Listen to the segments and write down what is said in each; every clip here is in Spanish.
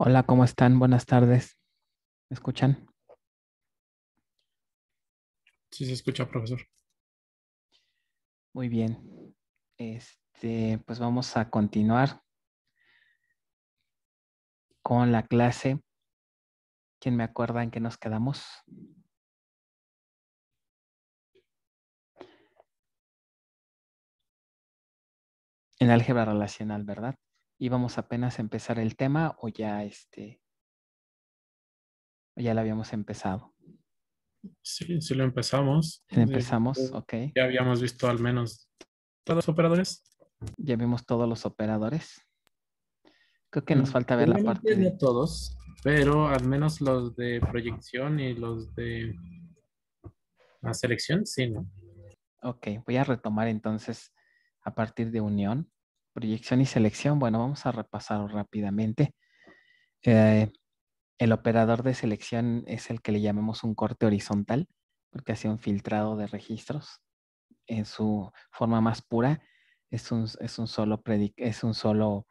Hola, ¿cómo están? Buenas tardes. ¿Me escuchan? Sí, se escucha, profesor. Muy bien. Este, pues vamos a continuar con la clase. ¿Quién me acuerda en qué nos quedamos? En álgebra relacional, ¿verdad? íbamos apenas a empezar el tema o ya este ya lo habíamos empezado. Sí, sí lo empezamos. Eh, empezamos, ok. Ya habíamos visto al menos todos los operadores. Ya vimos todos los operadores. Creo que nos mm, falta ver la parte de todos, pero al menos los de proyección y los de la selección, sí, Ok, voy a retomar entonces a partir de unión proyección y selección. Bueno, vamos a repasar rápidamente. Eh, el operador de selección es el que le llamamos un corte horizontal, porque hace un filtrado de registros. En su forma más pura, es un, solo, es un solo,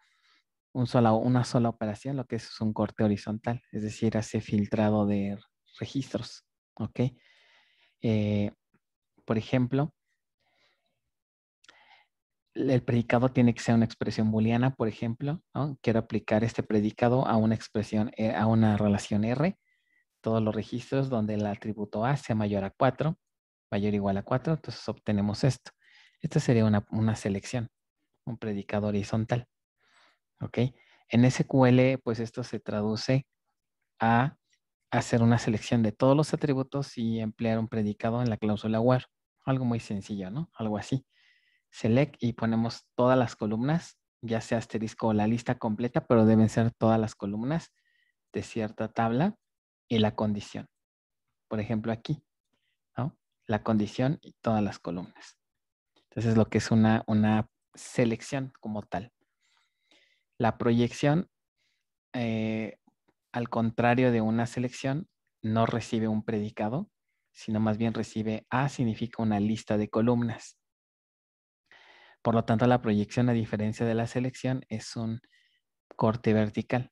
una sola operación, lo que es, un corte horizontal, es decir, hace filtrado de registros. ¿Ok? Eh, por ejemplo, el predicado tiene que ser una expresión booleana, por ejemplo. Quiero aplicar este predicado a una expresión, eh, a una relación R. Todos los registros donde el atributo A sea mayor a 4, mayor o igual a 4, entonces obtenemos esto. Esta sería una, una, selección, un predicado horizontal. ¿Ok? En SQL, pues esto se traduce a hacer una selección de todos los atributos y emplear un predicado en la cláusula where. Algo muy sencillo, ¿no? Algo así select y ponemos todas las columnas, ya sea asterisco o la lista completa, pero deben ser todas las columnas de cierta tabla y la condición. Por ejemplo, aquí, la condición y todas las columnas. Entonces, lo que es una, selección como tal. La proyección, eh, al contrario de una selección, no recibe un predicado, sino más bien recibe A significa una lista de columnas. Por lo tanto, la proyección, a diferencia de la selección, es un corte vertical.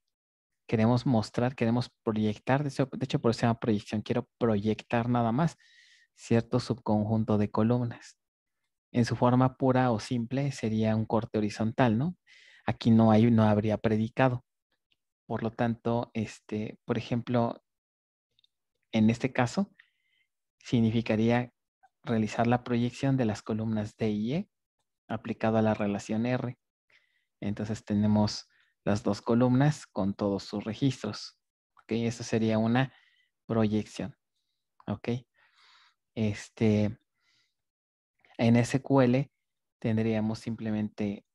Queremos mostrar, queremos proyectar, de hecho por eso se llama proyección, quiero proyectar nada más cierto subconjunto de columnas. En su forma pura o simple sería un corte horizontal, ¿no? Aquí no, hay, no habría predicado. Por lo tanto, este, por ejemplo, en este caso, significaría realizar la proyección de las columnas D y E aplicado a la relación R. Entonces tenemos las dos columnas con todos sus registros. ¿Ok? Eso sería una proyección. ¿Ok? Este, en SQL tendríamos simplemente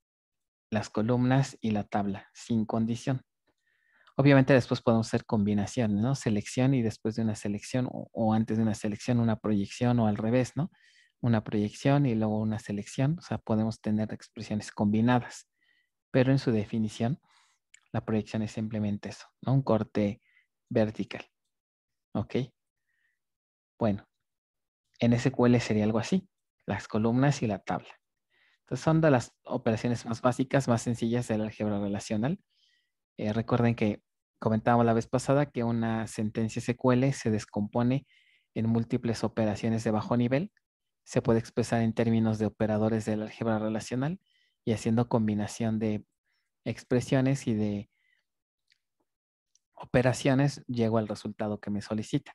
las columnas y la tabla sin condición. Obviamente después podemos hacer combinaciones, ¿no? Selección y después de una selección o antes de una selección una proyección o al revés, ¿no? una proyección y luego una selección, o sea, podemos tener expresiones combinadas, pero en su definición, la proyección es simplemente eso, ¿no? Un corte vertical, ¿ok? Bueno, en SQL sería algo así, las columnas y la tabla. Entonces son de las operaciones más básicas, más sencillas del álgebra relacional. Eh, recuerden que comentábamos la vez pasada que una sentencia SQL se descompone en múltiples operaciones de bajo nivel se puede expresar en términos de operadores del álgebra relacional y haciendo combinación de expresiones y de operaciones llego al resultado que me solicita.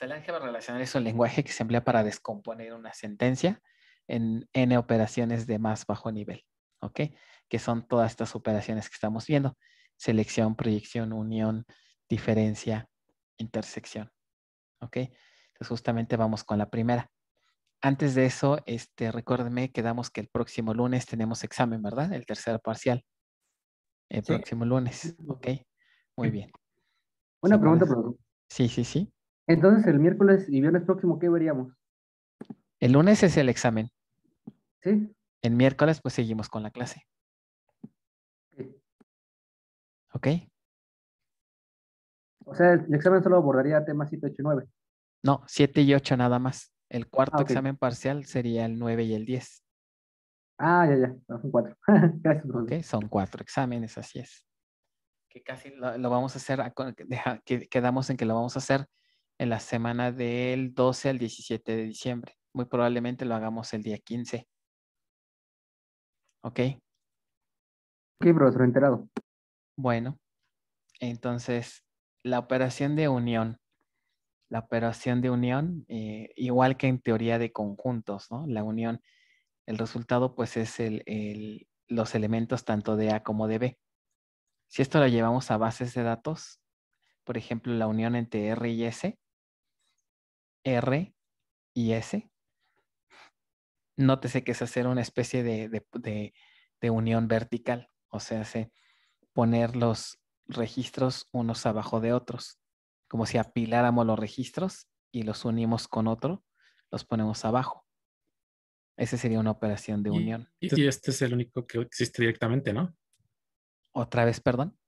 el álgebra relacional es un lenguaje que se emplea para descomponer una sentencia en n operaciones de más bajo nivel, ¿ok? Que son todas estas operaciones que estamos viendo. Selección, proyección, unión, diferencia, intersección, ¿ok? Entonces justamente vamos con la primera antes de eso, este, recuérdeme, damos que el próximo lunes tenemos examen, ¿verdad? El tercer parcial. El próximo lunes, ok. Muy bien. Una pregunta, por favor. Sí, sí, sí. Entonces, el miércoles y viernes próximo, ¿qué veríamos? El lunes es el examen. Sí. El miércoles, pues seguimos con la clase. Sí. ¿Ok? O sea, el examen solo abordaría temas 7, 8 y 9. No, 7 y 8 nada más. El ah, cuarto examen parcial sería el 9 y el 10. Ah, ya, ya, son cuatro. Gracias, son cuatro exámenes, así es. Que casi lo, vamos a hacer, quedamos en que lo vamos a hacer en la semana del 12 al 17 de diciembre. Muy probablemente lo hagamos el día 15. ¿Ok? Ok, profesor, enterado. Bueno, entonces, la operación de unión la operación de unión, eh, igual que en teoría de conjuntos, ¿no? La unión, el resultado pues es los elementos tanto de A como de B. Si esto lo llevamos a bases de datos, por ejemplo, la unión entre R y S, R y S, nótese que es hacer una especie de, de, de, de unión vertical, o sea, se poner los registros unos abajo de otros como si apiláramos los registros y los unimos con otro, los ponemos abajo. Esa sería una operación de unión. Y, este es el único que existe directamente, ¿no? Otra vez, perdón.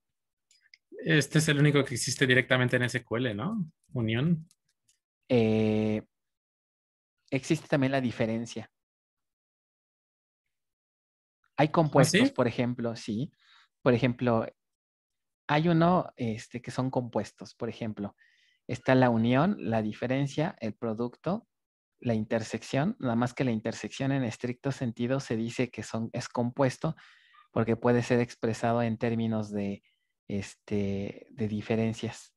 Este es el único que existe directamente en SQL, ¿no? Unión. Eh, existe también la diferencia. Hay ¿Ah, compuestos, por ejemplo, sí. Por ejemplo, hay uno este, que son compuestos, por ejemplo. Está la unión, la diferencia, el producto, la intersección. Nada más que la intersección en estricto sentido se dice que son, es compuesto porque puede ser expresado en términos de, este, de diferencias.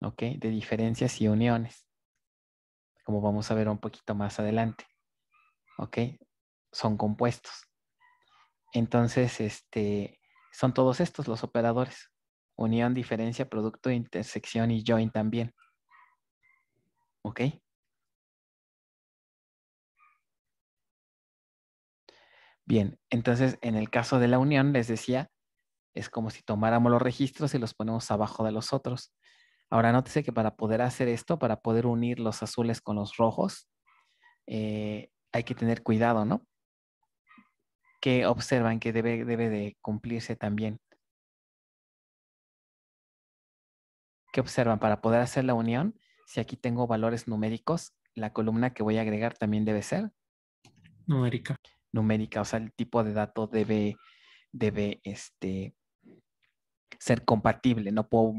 ¿Ok? De diferencias y uniones. Como vamos a ver un poquito más adelante. ¿Ok? Son compuestos. Entonces, este, son todos estos los operadores. Unión, diferencia, producto, intersección y join también. ¿Ok? Bien, entonces en el caso de la unión, les decía, es como si tomáramos los registros y los ponemos abajo de los otros. Ahora, nótese que para poder hacer esto, para poder unir los azules con los rojos, eh, hay que tener cuidado, ¿no? que observan que debe, debe de cumplirse también. ¿Qué observan? Para poder hacer la unión, si aquí tengo valores numéricos, la columna que voy a agregar también debe ser numérica. Numérica, o sea, el tipo de dato debe, debe este, ser compatible. No puedo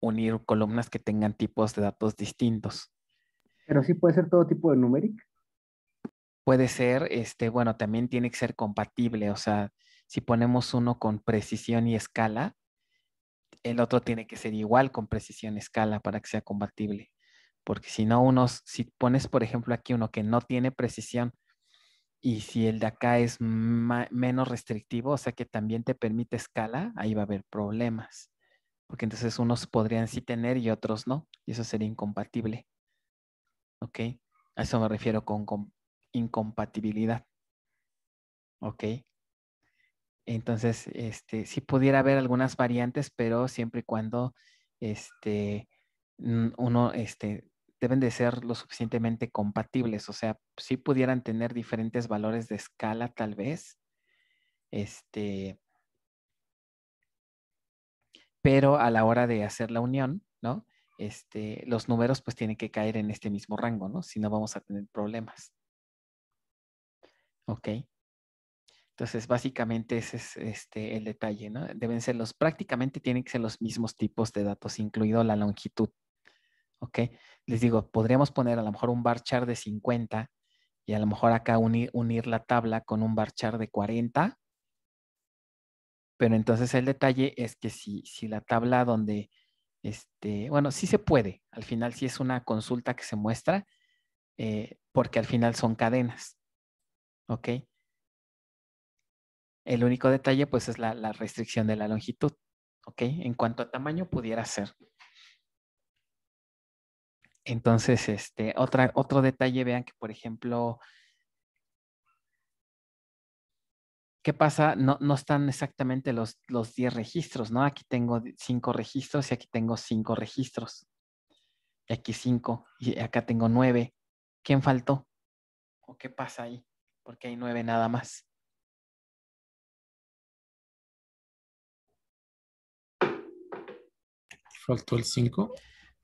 unir columnas que tengan tipos de datos distintos. Pero sí puede ser todo tipo de numérica puede ser, este, bueno, también tiene que ser compatible, o sea, si ponemos uno con precisión y escala, el otro tiene que ser igual con precisión y escala para que sea compatible. Porque si no, unos, si pones, por ejemplo, aquí uno que no tiene precisión y si el de acá es menos restrictivo, o sea que también te permite escala, ahí va a haber problemas. Porque entonces unos podrían sí tener y otros no, y eso sería incompatible. ¿Ok? A eso me refiero con incompatibilidad. ¿Ok? Entonces, este, sí pudiera haber algunas variantes, pero siempre y cuando este, uno, este, deben de ser lo suficientemente compatibles. O sea, si pudieran tener diferentes valores de escala, tal vez. Este, pero a la hora de hacer la unión, ¿no? Este, los números pues tienen que caer en este mismo rango, ¿no? Si no vamos a tener problemas. Ok. Entonces, básicamente ese es este, el detalle, ¿no? Deben ser los, prácticamente tienen que ser los mismos tipos de datos, incluido la longitud. ¿Ok? Les digo, podríamos poner a lo mejor un bar chart de 50 y a lo mejor acá unir, la tabla con un bar chart de 40. Pero entonces el detalle es que si, la tabla donde, este, bueno, sí se puede, al final sí es una consulta que se muestra, eh, porque al final son cadenas. ¿ok? El único detalle, pues, es la, restricción de la longitud, ¿ok? En cuanto a tamaño, pudiera ser. Entonces, este, otro detalle, vean que, por ejemplo, ¿qué pasa? No, están exactamente los, los 10 registros, ¿no? Aquí tengo 5 registros y aquí tengo 5 registros. Y aquí 5 y acá tengo 9. ¿Quién faltó? ¿O qué pasa ahí? porque hay nueve nada más. Faltó el 5.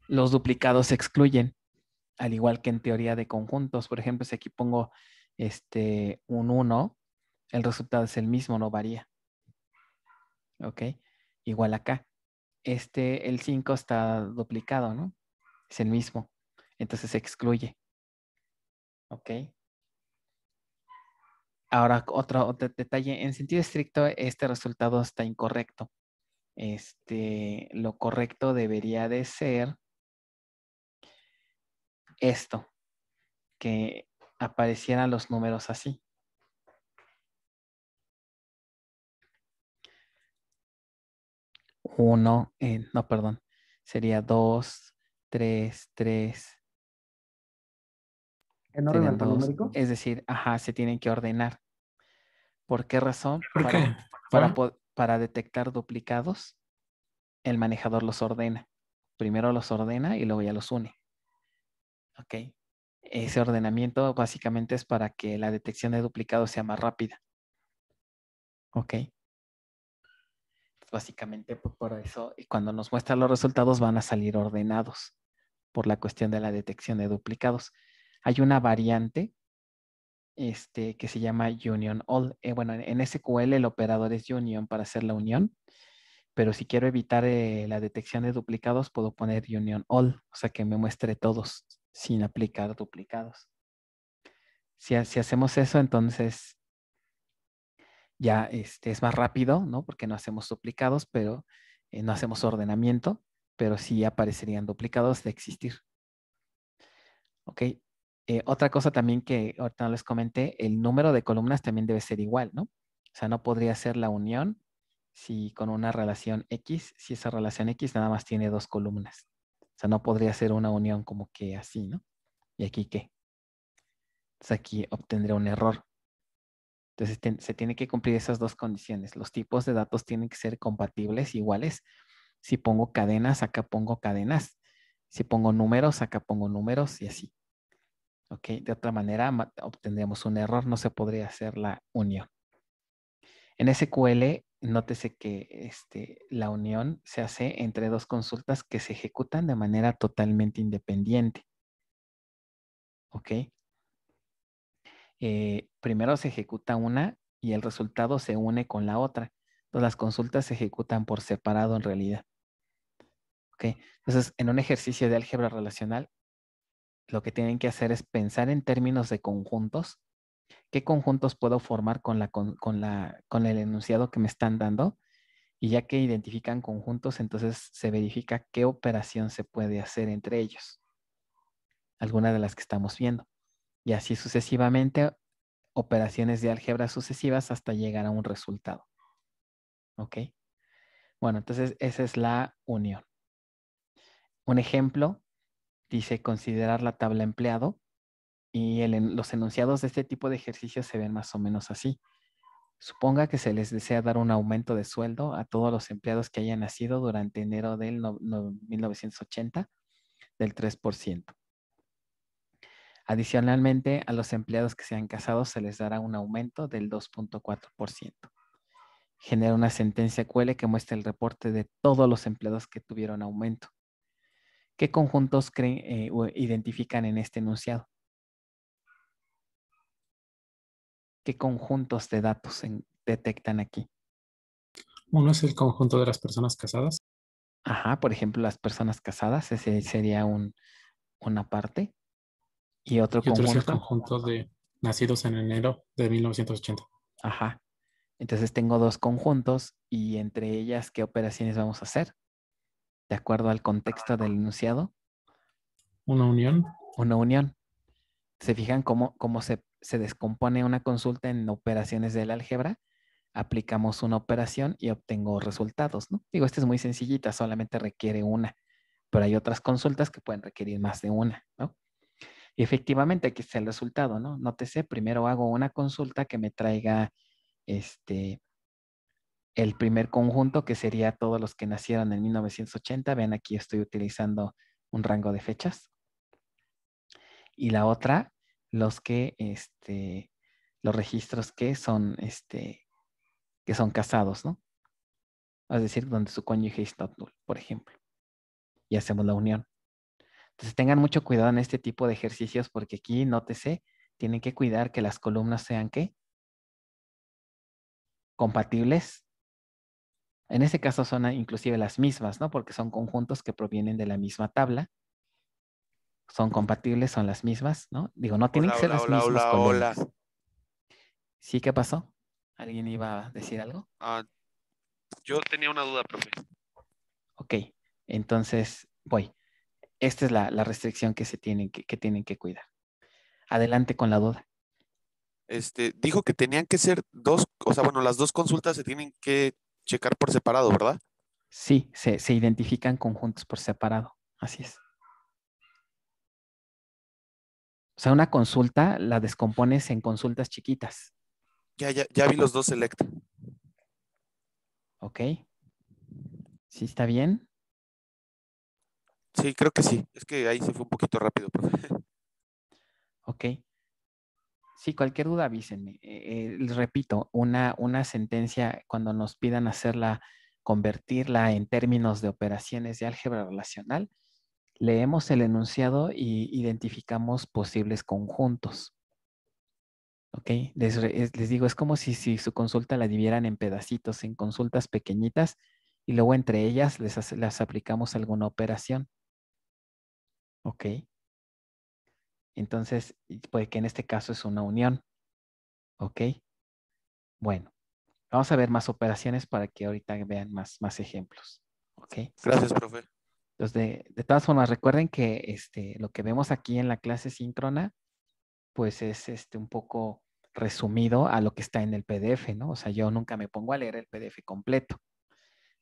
Los duplicados se excluyen, al igual que en teoría de conjuntos. Por ejemplo, si aquí pongo este, un 1, el resultado es el mismo, no varía. ¿Ok? Igual acá. Este, el 5 está duplicado, ¿no? Es el mismo. Entonces se excluye. ¿Ok? Ahora, otro, detalle, en sentido estricto, este resultado está incorrecto. Este, lo correcto debería de ser esto, que aparecieran los números así. Uno, eh, no, perdón, sería dos, tres, tres, ¿En orden es decir, ajá, se tienen que ordenar. ¿Por qué razón? para, detectar duplicados, el manejador los ordena. Primero los ordena y luego ya los une. Ok. Ese ordenamiento básicamente es para que la detección de duplicados sea más rápida. Ok. Básicamente pues, por eso, y cuando nos muestran los resultados van a salir ordenados por la cuestión de la detección de duplicados hay una variante este, que se llama Union All. Eh, bueno, en, SQL el operador es Union para hacer la unión, pero si quiero evitar eh, la detección de duplicados, puedo poner Union All, o sea que me muestre todos sin aplicar duplicados. Si, hacemos eso, entonces ya este, es más rápido, ¿no? Porque no hacemos duplicados, pero eh, no hacemos ordenamiento, pero sí aparecerían duplicados de existir. Ok, eh, otra cosa también que ahorita no les comenté, el número de columnas también debe ser igual, ¿no? O sea, no podría ser la unión si con una relación X, si esa relación X nada más tiene dos columnas. O sea, no podría ser una unión como que así, ¿no? ¿Y aquí qué? Entonces pues aquí obtendré un error. Entonces se tiene que cumplir esas dos condiciones. Los tipos de datos tienen que ser compatibles, iguales. Si pongo cadenas, acá pongo cadenas. Si pongo números, acá pongo números y así. ¿ok? De otra manera obtendríamos un error, no se podría hacer la unión. En SQL, nótese que este, la unión se hace entre dos consultas que se ejecutan de manera totalmente independiente. ¿Ok? Eh, primero se ejecuta una y el resultado se une con la otra. Entonces las consultas se ejecutan por separado en realidad. ¿Ok? Entonces, en un ejercicio de álgebra relacional, lo que tienen que hacer es pensar en términos de conjuntos. ¿Qué conjuntos puedo formar con, la, con, el enunciado que me están dando? Y ya que identifican conjuntos, entonces se verifica qué operación se puede hacer entre ellos. Alguna de las que estamos viendo. Y así sucesivamente, operaciones de álgebra sucesivas hasta llegar a un resultado. ¿Ok? Bueno, entonces esa es la unión. Un ejemplo dice considerar la tabla empleado y los enunciados de este tipo de ejercicios se ven más o menos así. Suponga que se les desea dar un aumento de sueldo a todos los empleados que hayan nacido durante enero del 1980 del 3%. Adicionalmente, a los empleados que se han casado se les dará un aumento del 2.4%. Genera una sentencia QL que muestra el reporte de todos los empleados que tuvieron aumento. ¿Qué conjuntos eh, identifican en este enunciado? ¿Qué conjuntos de datos detectan aquí? Uno es el conjunto de las personas casadas. Ajá, por ejemplo, las personas casadas, ese sería una parte. Y otro, Es el conjunto de nacidos en enero de 1980. Ajá. Entonces tengo dos conjuntos y entre ellas, ¿qué operaciones vamos a hacer? de acuerdo al contexto del enunciado? Una unión. Una unión. ¿Se fijan cómo, cómo se, se descompone una consulta en operaciones del álgebra? Aplicamos una operación y obtengo resultados, ¿no? Digo, esta es muy sencillita, solamente requiere una, pero hay otras consultas que pueden requerir más de una, ¿no? Y efectivamente aquí está el resultado, ¿no? Nótese, primero hago una consulta que me traiga este, el primer conjunto, que sería todos los que nacieron en 1980. Vean, aquí estoy utilizando un rango de fechas. Y la otra, los que, este, los registros que son, este, que son casados, ¿no? Es decir, donde su cónyuge es por ejemplo. Y hacemos la unión. Entonces tengan mucho cuidado en este tipo de ejercicios porque aquí, nótese, tienen que cuidar que las columnas sean, ¿qué? Compatibles en ese caso son ah, inclusive las mismas, ¿no? Porque son conjuntos que provienen de la misma tabla. Son compatibles, son las mismas, ¿no? Digo, no tienen que ser las mismas. Hola, ¿Sí? ¿Qué pasó? ¿Alguien iba a decir algo? Ah, yo tenía una duda, profe. Ok, entonces voy. Esta es la, restricción que se tienen que, que tienen que cuidar. Adelante con la duda. Este, dijo que tenían que ser dos, o sea, bueno, las dos consultas se tienen que checar por separado, ¿verdad? Sí, se, identifican conjuntos por separado, así es. O sea, una consulta la descompones en consultas chiquitas. Ya, ya, ya vi los dos select. Ok. ¿Sí está bien? Sí, creo que sí. Es que ahí se fue un poquito rápido, profe. Ok. Sí, cualquier duda avísenme. Eh, eh, les repito, una, sentencia cuando nos pidan hacerla, convertirla en términos de operaciones de álgebra relacional, leemos el enunciado y identificamos posibles conjuntos. ¿Ok? Les, digo, es como si, su consulta la dividieran en pedacitos, en consultas pequeñitas, y luego entre ellas les, las aplicamos alguna operación. ¿Ok? Entonces, puede que en este caso es una unión. ¿Ok? Bueno, vamos a ver más operaciones para que ahorita vean más, ejemplos. ¿Ok? Gracias, profe. Entonces, de, todas formas, recuerden que este, lo que vemos aquí en la clase síncrona, pues es este, un poco resumido a lo que está en el PDF, ¿no? O sea, yo nunca me pongo a leer el PDF completo,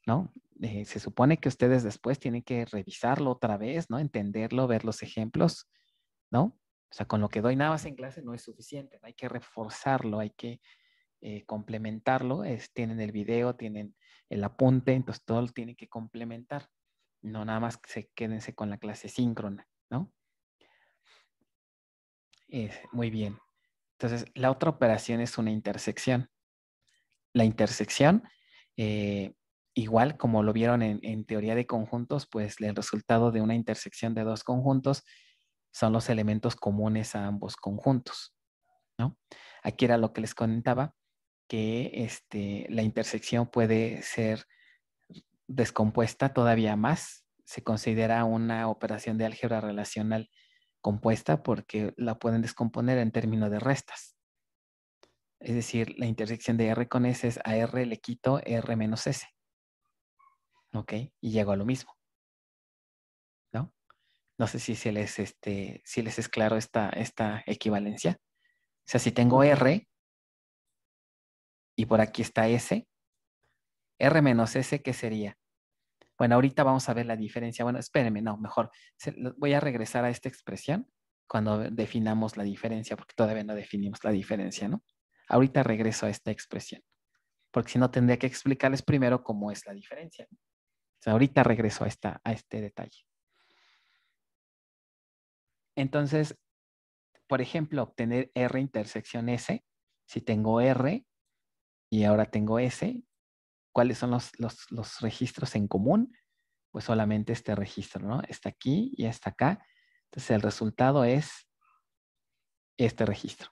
¿no? Eh, se supone que ustedes después tienen que revisarlo otra vez, ¿no? Entenderlo, ver los ejemplos, ¿no? O sea, con lo que doy nada más en clase no es suficiente, hay que reforzarlo, hay que eh, complementarlo. Es, tienen el video, tienen el apunte, entonces todo lo tienen que complementar. No nada más que se quédense con la clase síncrona, ¿no? muy bien. Entonces, la otra operación es una intersección. La intersección, eh, igual como lo vieron en teoría de conjuntos, pues el resultado de una intersección de dos conjuntos son los elementos comunes a ambos conjuntos. ¿no? Aquí era lo que les comentaba, que este, la intersección puede ser descompuesta todavía más. Se considera una operación de álgebra relacional compuesta porque la pueden descomponer en términos de restas. Es decir, la intersección de R con S es a R le quito R menos S. ¿Ok? Y llego a lo mismo. No sé si se les, este, si les es claro esta, esta equivalencia. O sea, si tengo R y por aquí está S, R menos S, ¿qué sería? Bueno, ahorita vamos a ver la diferencia. Bueno, espérenme, no, mejor. Voy a regresar a esta expresión cuando definamos la diferencia, porque todavía no definimos la diferencia, ¿no? Ahorita regreso a esta expresión, porque si no tendría que explicarles primero cómo es la diferencia. O sea, ahorita regreso a, esta, a este detalle. Entonces, por ejemplo, obtener R intersección S, si tengo R y ahora tengo S, ¿cuáles son los, registros en común? Pues solamente este registro, ¿no? Está aquí y está acá. Entonces, el resultado es este registro.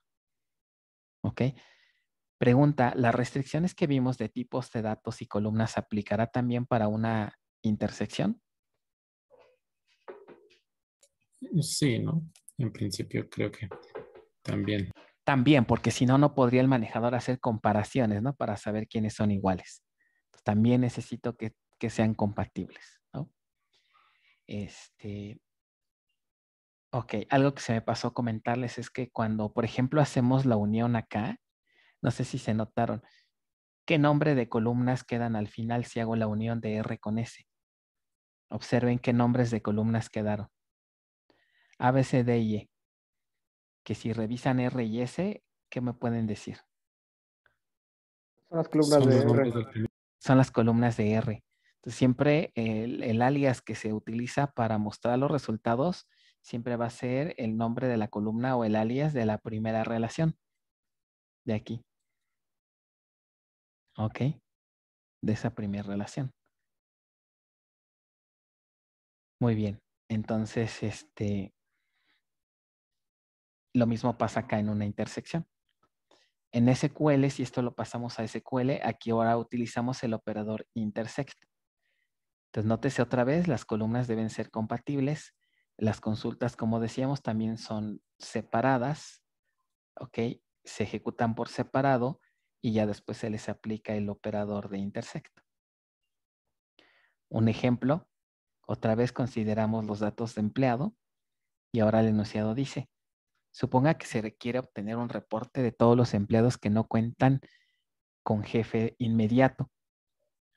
¿Ok? Pregunta, ¿las restricciones que vimos de tipos de datos y columnas aplicará también para una intersección? Sí, ¿no? En principio creo que también. También, porque si no, no podría el manejador hacer comparaciones, ¿no? Para saber quiénes son iguales. también necesito que, sean compatibles, ¿no? Este, Ok, algo que se me pasó comentarles es que cuando, por ejemplo, hacemos la unión acá, no sé si se notaron, ¿qué nombre de columnas quedan al final si hago la unión de R con S? Observen qué nombres de columnas quedaron. A, B, C, D y E. Que si revisan R y S, ¿qué me pueden decir? Son las columnas de R. Son las columnas de R. Entonces, siempre el, el alias que se utiliza para mostrar los resultados siempre va a ser el nombre de la columna o el alias de la primera relación. De aquí. ¿Ok? De esa primera relación. Muy bien. Entonces, este, lo mismo pasa acá en una intersección. En SQL, si esto lo pasamos a SQL, aquí ahora utilizamos el operador intersect. Entonces, nótese otra vez, las columnas deben ser compatibles. Las consultas, como decíamos, también son separadas. ¿Ok? Se ejecutan por separado y ya después se les aplica el operador de intersect. Un ejemplo, otra vez consideramos los datos de empleado y ahora el enunciado dice, Suponga que se requiere obtener un reporte de todos los empleados que no cuentan con jefe inmediato,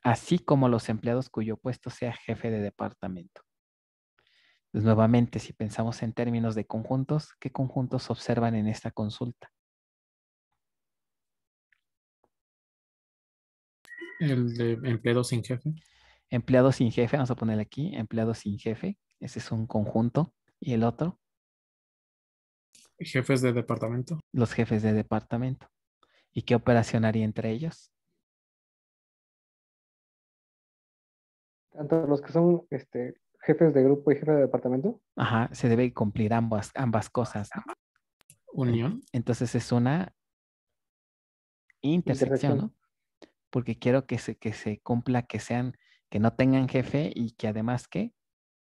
así como los empleados cuyo puesto sea jefe de departamento. Pues, nuevamente, si pensamos en términos de conjuntos, ¿qué conjuntos observan en esta consulta? El de empleado sin jefe. Empleado sin jefe, vamos a poner aquí, empleado sin jefe. Ese es un conjunto. Y el otro. ¿Jefes de departamento? Los jefes de departamento. ¿Y qué operación haría entre ellos? Tanto los que son este, jefes de grupo y jefes de departamento. Ajá, se debe cumplir ambas, ambas cosas. Unión. Entonces es una intersección, ¿no? Porque quiero que se, que se cumpla, que sean, que no tengan jefe y que además que,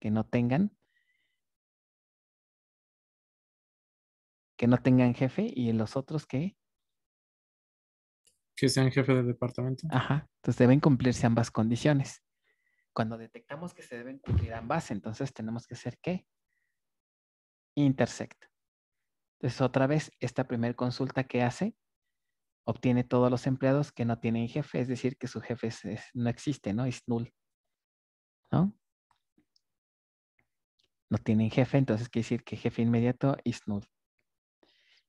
que no tengan que no tengan jefe y los otros que... Que sean jefe de departamento. Ajá, entonces deben cumplirse ambas condiciones. Cuando detectamos que se deben cumplir ambas, entonces tenemos que hacer, qué? Intersect. Entonces otra vez, esta primera consulta que hace, obtiene todos los empleados que no tienen jefe, es decir, que su jefe no existe, ¿no? Es null. ¿No? No tienen jefe, entonces quiere decir que jefe inmediato es null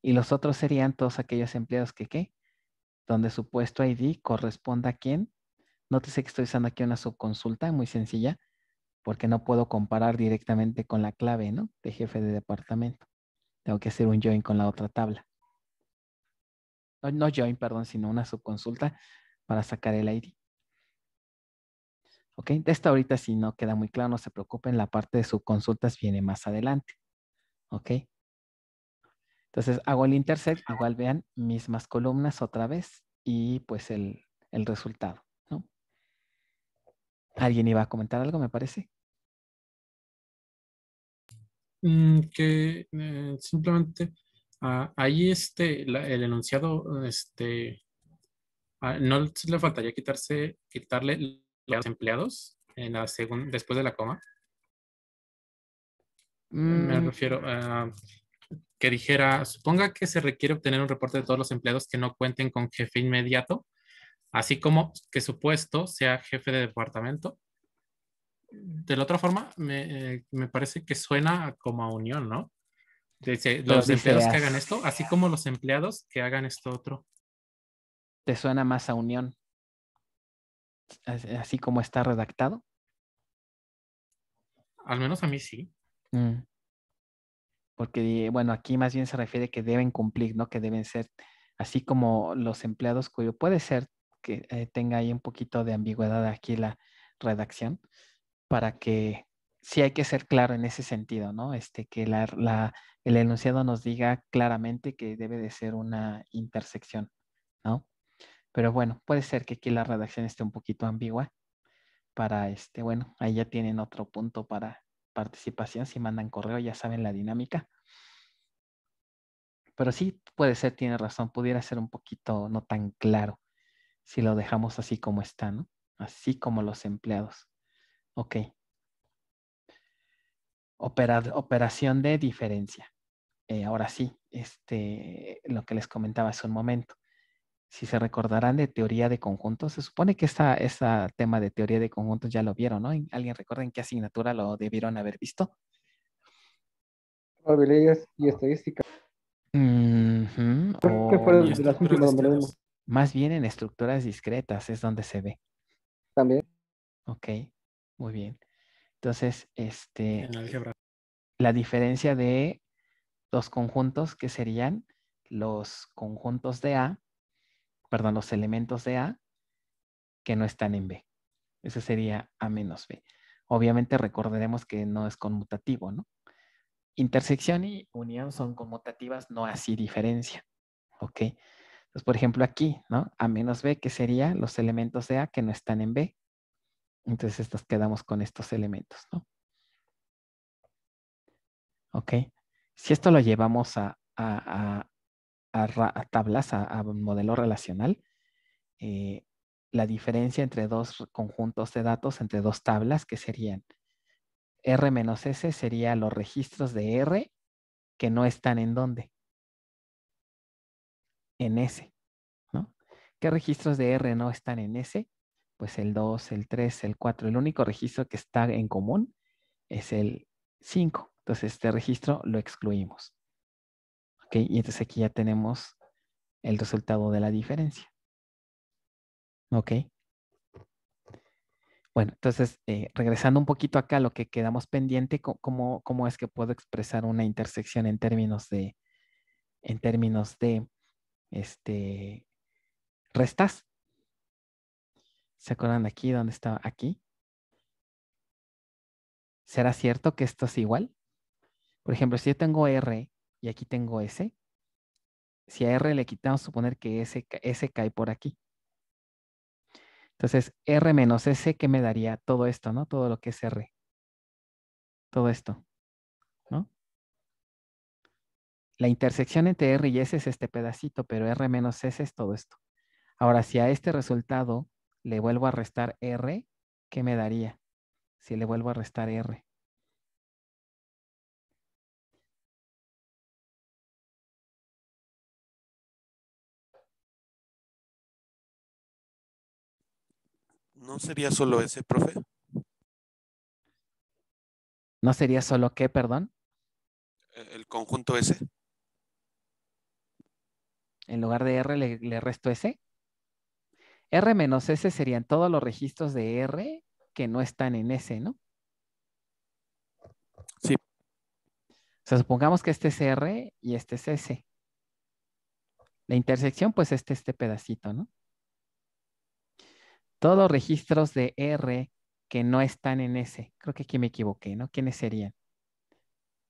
y los otros serían todos aquellos empleados que, ¿qué? Donde su puesto ID corresponda a quién. Nótese que estoy usando aquí una subconsulta muy sencilla, porque no puedo comparar directamente con la clave, ¿no? De jefe de departamento. Tengo que hacer un join con la otra tabla. No, join, perdón, sino una subconsulta para sacar el ID. ¿Ok? De ahorita si no queda muy claro, no se preocupen, la parte de subconsultas viene más adelante. ¿Ok? Entonces hago el intersect, igual vean mismas columnas otra vez y pues el, resultado. ¿Alguien iba a comentar algo, me parece? Mm, que eh, simplemente ah, ahí este, el enunciado este, ah, no le faltaría quitarse, quitarle los empleados en la después de la coma. Me mm. refiero a ah, que dijera, suponga que se requiere obtener un reporte de todos los empleados que no cuenten con jefe inmediato, así como que su puesto sea jefe de departamento. De la otra forma, me, eh, parece que suena como a unión, ¿no? Dice, los empleados que hagan esto, así como los empleados que hagan esto otro. ¿Te suena más a unión? Así como está redactado. Al menos a mí sí. Mm porque bueno, aquí más bien se refiere que deben cumplir, ¿no? Que deben ser, así como los empleados, cuyo puede ser que eh, tenga ahí un poquito de ambigüedad aquí la redacción, para que sí hay que ser claro en ese sentido, ¿no? Este, que el enunciado nos diga claramente que debe de ser una intersección, ¿no? Pero bueno, puede ser que aquí la redacción esté un poquito ambigua para este, bueno, ahí ya tienen otro punto para participación. Si mandan correo, ya saben la dinámica. Pero sí, puede ser, tiene razón, pudiera ser un poquito no tan claro si lo dejamos así como está, ¿no? Así como los empleados. Ok. operación de diferencia. Eh, ahora sí, este, lo que les comentaba hace un momento si se recordarán de teoría de conjuntos, se supone que esta, tema de teoría de conjuntos ya lo vieron, ¿no? ¿Alguien recuerda en qué asignatura lo debieron haber visto? Probabilidades y estadística. Mm-hmm, Más bien en estructuras discretas es donde se ve. También. Ok, muy bien. Entonces, este. La diferencia de los conjuntos que serían los conjuntos de A perdón, los elementos de A que no están en B. Ese sería A menos B. Obviamente recordaremos que no es conmutativo, ¿no? Intersección y unión son conmutativas, no así diferencia, ¿ok? Entonces, por ejemplo, aquí, ¿no? A menos B, que sería los elementos de A que no están en B. Entonces, estos quedamos con estos elementos, ¿no? ¿Ok? Si esto lo llevamos a, a, tablas, a, un modelo relacional, eh, la diferencia entre dos conjuntos de datos, entre dos tablas, que serían R-S menos sería los registros de R que no están en dónde? En S. ¿no? ¿Qué registros de R no están en S? Pues el 2, el 3, el 4. El único registro que está en común es el 5. Entonces este registro lo excluimos. Ok, y entonces aquí ya tenemos el resultado de la diferencia. Ok. Bueno, entonces, eh, regresando un poquito acá, lo que quedamos pendiente, ¿cómo, es que puedo expresar una intersección en términos de, en términos de, este, restas? ¿Se acuerdan aquí dónde estaba? Aquí. ¿Será cierto que esto es igual? Por ejemplo, si yo tengo R y aquí tengo S. Si a R le quitamos, suponer que S, cae por aquí. Entonces, R menos S, ¿qué me daría todo esto, no? Todo lo que es R. Todo esto, ¿no? La intersección entre R y S es este pedacito, pero R menos S es todo esto. Ahora, si a este resultado le vuelvo a restar R, ¿qué me daría? Si le vuelvo a restar R. ¿No sería solo ese, profe? ¿No sería solo qué, perdón? E, el conjunto S. En lugar de R le, resto S. R menos S serían todos los registros de R que no están en S, ¿no? Sí. O sea, supongamos que este es R y este es S. La intersección, pues este, este pedacito, ¿no? todos los registros de R que no están en S. Creo que aquí me equivoqué, ¿no? ¿Quiénes serían?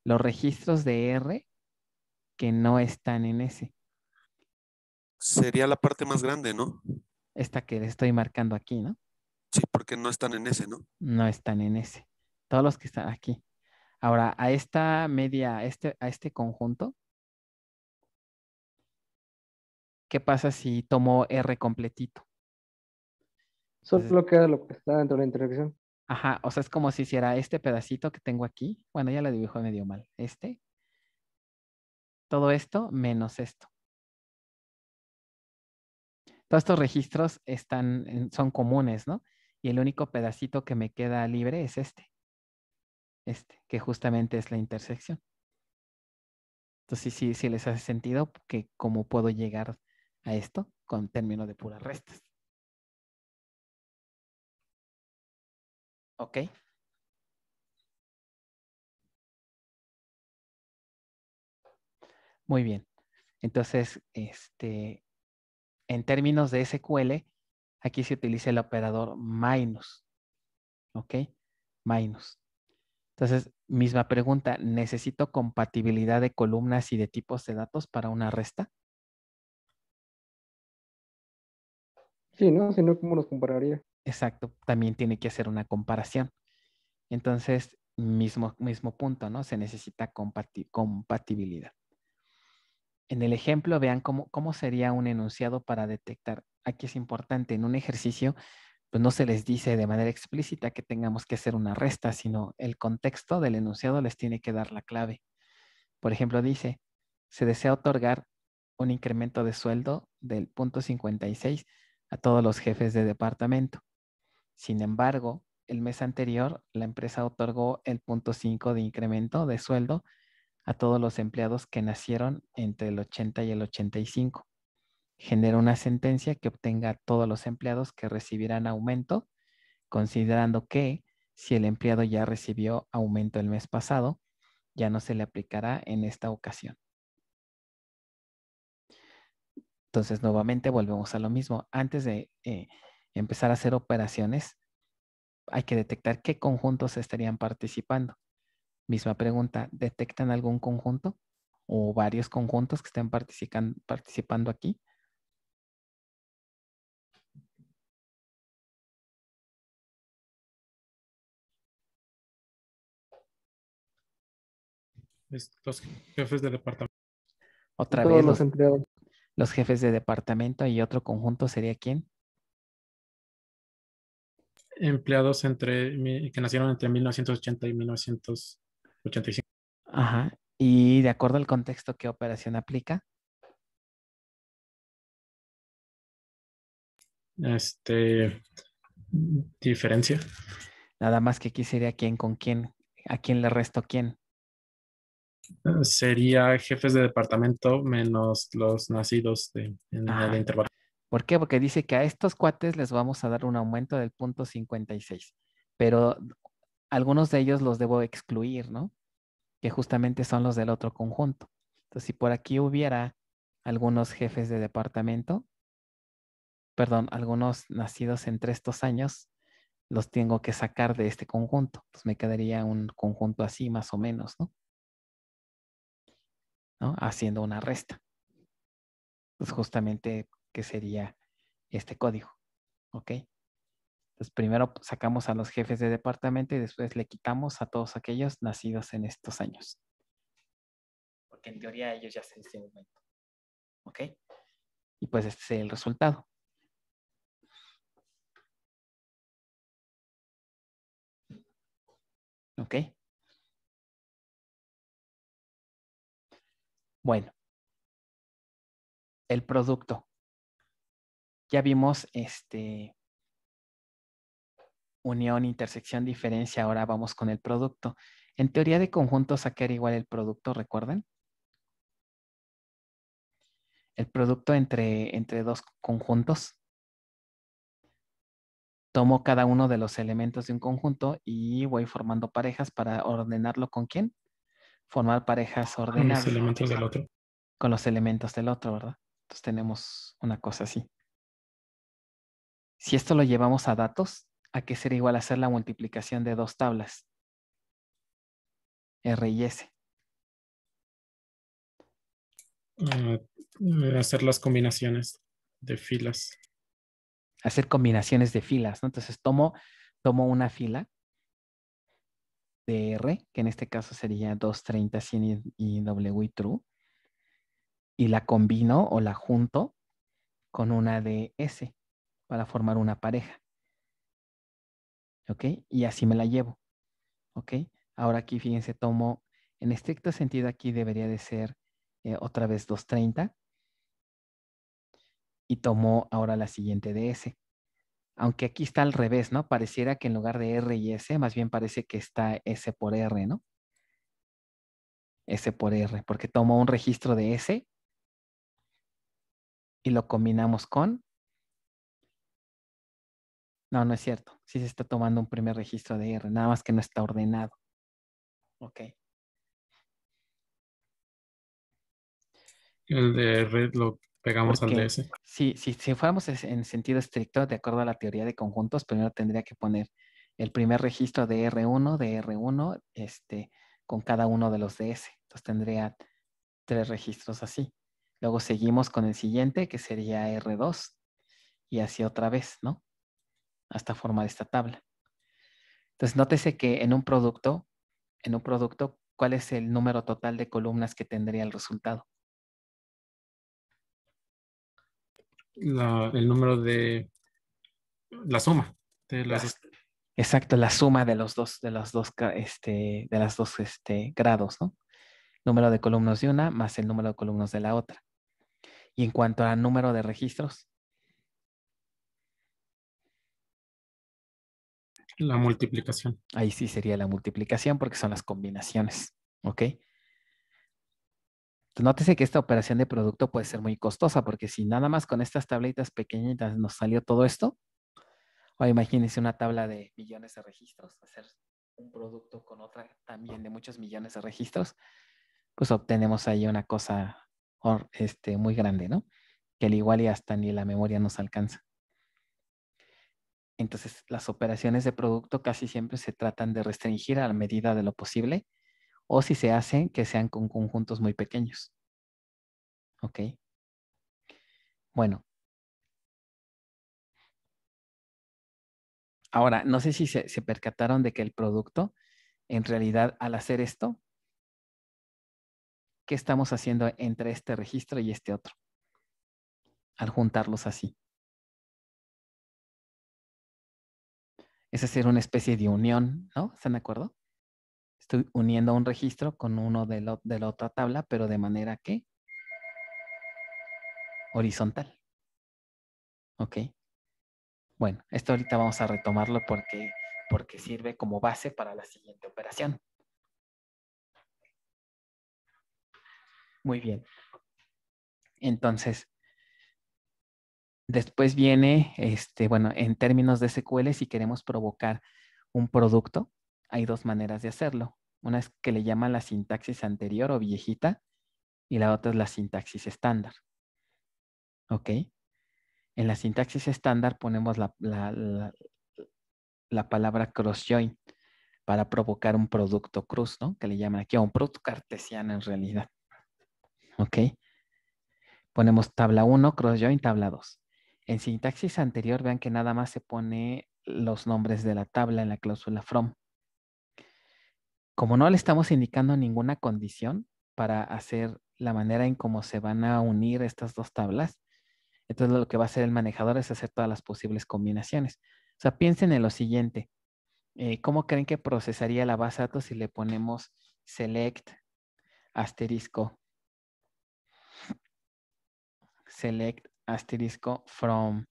Los registros de R que no están en S. Sería la parte más grande, ¿no? Esta que estoy marcando aquí, ¿no? Sí, porque no están en S, ¿no? No están en S. Todos los que están aquí. Ahora, a esta media, este, a este conjunto, ¿qué pasa si tomo R completito? Solo queda lo que está dentro de la intersección. Ajá, o sea, es como si hiciera este pedacito que tengo aquí. Bueno, ya lo dibujo medio mal. Este. Todo esto menos esto. Todos estos registros están, son comunes, ¿no? Y el único pedacito que me queda libre es este. Este, que justamente es la intersección. Entonces, sí, sí les hace sentido que cómo puedo llegar a esto con término de puras restas. Ok. Muy bien. Entonces, este, en términos de SQL, aquí se utiliza el operador minus. ¿Ok? Minus. Entonces, misma pregunta, ¿necesito compatibilidad de columnas y de tipos de datos para una resta? Sí, ¿no? Si no, ¿cómo los compararía? Exacto, también tiene que hacer una comparación. Entonces, mismo, mismo punto, ¿no? Se necesita compatibilidad. En el ejemplo, vean cómo, cómo sería un enunciado para detectar. Aquí es importante, en un ejercicio, pues no se les dice de manera explícita que tengamos que hacer una resta, sino el contexto del enunciado les tiene que dar la clave. Por ejemplo, dice, se desea otorgar un incremento de sueldo del punto 56 a todos los jefes de departamento. Sin embargo, el mes anterior, la empresa otorgó el punto 5 de incremento de sueldo a todos los empleados que nacieron entre el 80 y el 85. Genera una sentencia que obtenga todos los empleados que recibirán aumento, considerando que si el empleado ya recibió aumento el mes pasado, ya no se le aplicará en esta ocasión. Entonces, nuevamente volvemos a lo mismo. Antes de eh, empezar a hacer operaciones, hay que detectar qué conjuntos estarían participando. Misma pregunta, ¿detectan algún conjunto o varios conjuntos que estén participando aquí? Los jefes de departamento. Otra vez. los jefes de departamento y otro conjunto sería quién? empleados entre, que nacieron entre 1980 y 1985. Ajá. Y de acuerdo al contexto, ¿qué operación aplica? Este, diferencia. Nada más que aquí sería quién con quién, a quién le resto quién. Sería jefes de departamento menos los nacidos de, en el intervalo. ¿Por qué? Porque dice que a estos cuates les vamos a dar un aumento del punto 56, pero algunos de ellos los debo excluir, ¿no? Que justamente son los del otro conjunto. Entonces, si por aquí hubiera algunos jefes de departamento, perdón, algunos nacidos entre estos años, los tengo que sacar de este conjunto. pues me quedaría un conjunto así, más o menos, ¿no? ¿No? Haciendo una resta. Pues justamente que sería este código. ¿Ok? Entonces, primero sacamos a los jefes de departamento y después le quitamos a todos aquellos nacidos en estos años. Porque en teoría ellos ya se dicen ¿Ok? Y pues este es el resultado. ¿Ok? Bueno. El producto. Ya vimos este unión, intersección, diferencia. Ahora vamos con el producto. En teoría de conjuntos, sacar igual el producto, ¿recuerdan? El producto entre, entre dos conjuntos. Tomo cada uno de los elementos de un conjunto y voy formando parejas para ordenarlo con quién? Formar parejas ordenadas. Con los elementos del otro. Con los elementos del otro, ¿verdad? Entonces tenemos una cosa así. Si esto lo llevamos a datos, ¿a qué sería igual hacer la multiplicación de dos tablas? R y S. Mm, eh, hacer las combinaciones de filas. Hacer combinaciones de filas, ¿no? Entonces tomo, tomo una fila de R, que en este caso sería 230, 100 y, y W y true, y la combino o la junto con una de S para formar una pareja. ¿Ok? Y así me la llevo. ¿Ok? Ahora aquí, fíjense, tomo, en estricto sentido aquí debería de ser eh, otra vez 230. Y tomo ahora la siguiente de S. Aunque aquí está al revés, ¿no? Pareciera que en lugar de R y S, más bien parece que está S por R, ¿no? S por R, porque tomo un registro de S y lo combinamos con no, no es cierto. Sí se está tomando un primer registro de R, nada más que no está ordenado. Ok. El de R lo pegamos al DS. Sí, Si, fuéramos en sentido estricto, de acuerdo a la teoría de conjuntos, primero tendría que poner el primer registro de R1, de R1, este, con cada uno de los DS. Entonces tendría tres registros así. Luego seguimos con el siguiente, que sería R2, y así otra vez, ¿no? hasta esta forma de esta tabla. Entonces, nótese que en un producto, en un producto, ¿cuál es el número total de columnas que tendría el resultado? el número de la suma exacto la suma de los dos de las dos este de las dos este, grados no número de columnas de una más el número de columnas de la otra y en cuanto al número de registros La multiplicación. Ahí sí sería la multiplicación porque son las combinaciones, ¿ok? Pues nótese que esta operación de producto puede ser muy costosa porque si nada más con estas tabletas pequeñitas nos salió todo esto, o imagínense una tabla de millones de registros, hacer un producto con otra también de muchos millones de registros, pues obtenemos ahí una cosa este, muy grande, ¿no? Que al igual y hasta ni la memoria nos alcanza. Entonces, las operaciones de producto casi siempre se tratan de restringir a la medida de lo posible o si se hacen, que sean con conjuntos muy pequeños. ¿Ok? Bueno. Ahora, no sé si se, percataron de que el producto, en realidad, al hacer esto, ¿qué estamos haciendo entre este registro y este otro? Al juntarlos así. es hacer una especie de unión, ¿no? ¿Están de acuerdo? Estoy uniendo un registro con uno de, la otra tabla, pero de manera que horizontal. ¿Ok? Bueno, esto ahorita vamos a retomarlo porque, porque sirve como base para la siguiente operación. Muy bien. Entonces, Después viene, este, bueno, en términos de SQL, si queremos provocar un producto, hay dos maneras de hacerlo. Una es que le llaman la sintaxis anterior o viejita y la otra es la sintaxis estándar. ¿Ok? En la sintaxis estándar ponemos la, la, palabra cross-join para provocar un producto cruz, ¿no? Que le llaman aquí a un producto cartesiano en realidad. ¿Ok? Ponemos tabla 1, cross-join, tabla 2. En sintaxis anterior, vean que nada más se pone los nombres de la tabla en la cláusula from. Como no le estamos indicando ninguna condición para hacer la manera en cómo se van a unir estas dos tablas, entonces lo que va a hacer el manejador es hacer todas las posibles combinaciones. O sea, piensen en lo siguiente. Eh, ¿Cómo creen que procesaría la base de datos si le ponemos select asterisco? Select asterisco from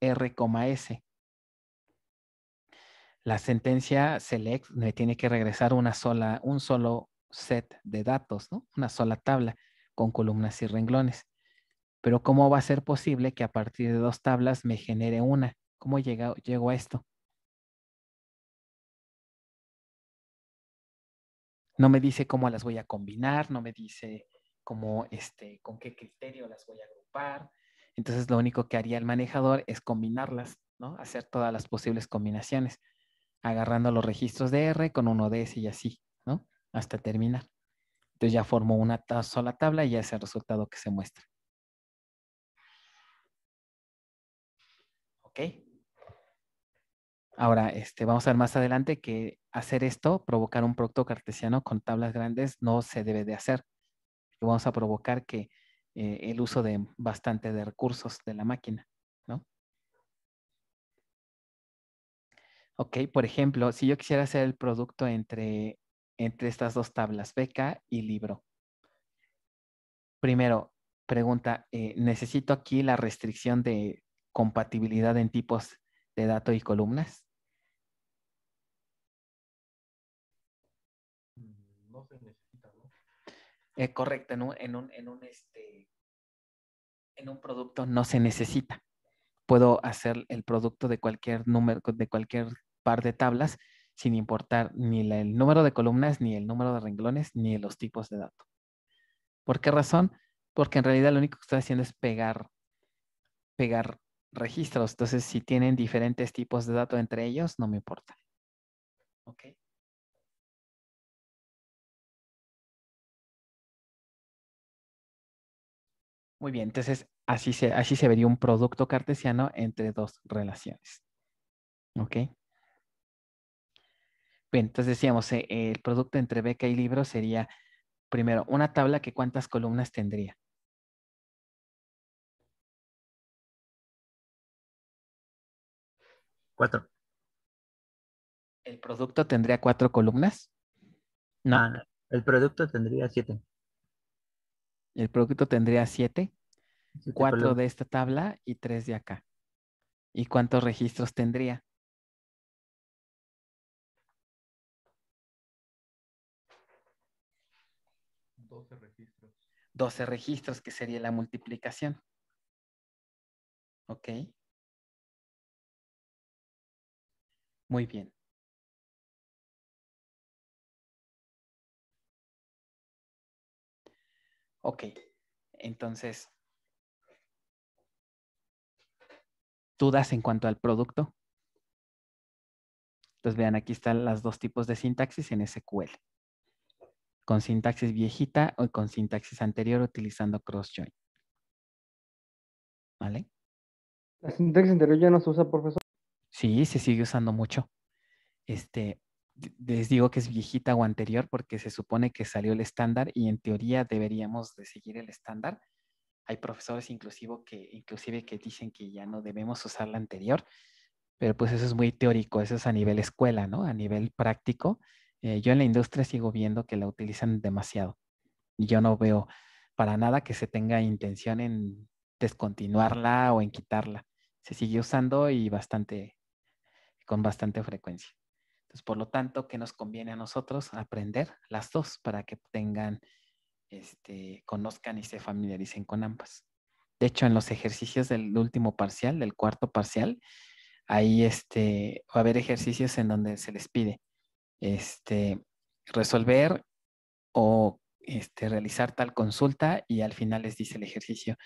R, S. La sentencia select me tiene que regresar una sola, un solo set de datos, una sola tabla con columnas y renglones. Pero ¿cómo va a ser posible que a partir de dos tablas me genere una? ¿Cómo llego a esto? No me dice cómo las voy a combinar, no me dice cómo, este, con qué criterio las voy a agrupar, entonces lo único que haría el manejador es combinarlas, ¿no? Hacer todas las posibles combinaciones, agarrando los registros de R con uno de S y así, ¿no? Hasta terminar. Entonces ya formó una sola tabla y ya es el resultado que se muestra. ¿Ok? Ahora, este, vamos a ver más adelante que hacer esto, provocar un producto cartesiano con tablas grandes, no se debe de hacer. Vamos a provocar que eh, el uso de bastante de recursos de la máquina, ¿no? Ok, por ejemplo, si yo quisiera hacer el producto entre, estas dos tablas, beca y libro. Primero, pregunta, eh, necesito aquí la restricción de compatibilidad en tipos de datos y columnas. Eh, correcto, en un, en un, en un, este, en un producto no se necesita. Puedo hacer el producto de cualquier número, de cualquier par de tablas, sin importar ni el número de columnas, ni el número de renglones, ni los tipos de datos. ¿Por qué razón? Porque en realidad lo único que estoy haciendo es pegar, pegar registros. Entonces, si tienen diferentes tipos de datos entre ellos, no me importa. ¿Ok? Muy bien, entonces así se, así se vería un producto cartesiano entre dos relaciones. ¿Ok? Bien, entonces decíamos, eh, el producto entre beca y libro sería, primero, una tabla que cuántas columnas tendría. Cuatro. ¿El producto tendría cuatro columnas? No. Ah, el producto tendría siete el producto tendría siete, cuatro de esta tabla y tres de acá. ¿Y cuántos registros tendría? Doce registros. Doce registros, que sería la multiplicación. Ok. Muy bien. Ok, entonces, ¿dudas en cuanto al producto? Entonces vean, aquí están los dos tipos de sintaxis en SQL. Con sintaxis viejita o con sintaxis anterior utilizando cross-join. ¿Vale? ¿La sintaxis anterior ya no se usa, profesor? Sí, se sigue usando mucho. Este, les digo que es viejita o anterior porque se supone que salió el estándar y en teoría deberíamos de seguir el estándar. Hay profesores inclusive que, inclusive que dicen que ya no debemos usar la anterior, pero pues eso es muy teórico, eso es a nivel escuela, ¿no? A nivel práctico. Eh, yo en la industria sigo viendo que la utilizan demasiado yo no veo para nada que se tenga intención en descontinuarla o en quitarla. Se sigue usando y bastante, con bastante frecuencia. Pues, por lo tanto, ¿qué nos conviene a nosotros? Aprender las dos para que tengan, este, conozcan y se familiaricen con ambas. De hecho, en los ejercicios del último parcial, del cuarto parcial, ahí este, va a haber ejercicios en donde se les pide este, resolver o este, realizar tal consulta y al final les dice el ejercicio,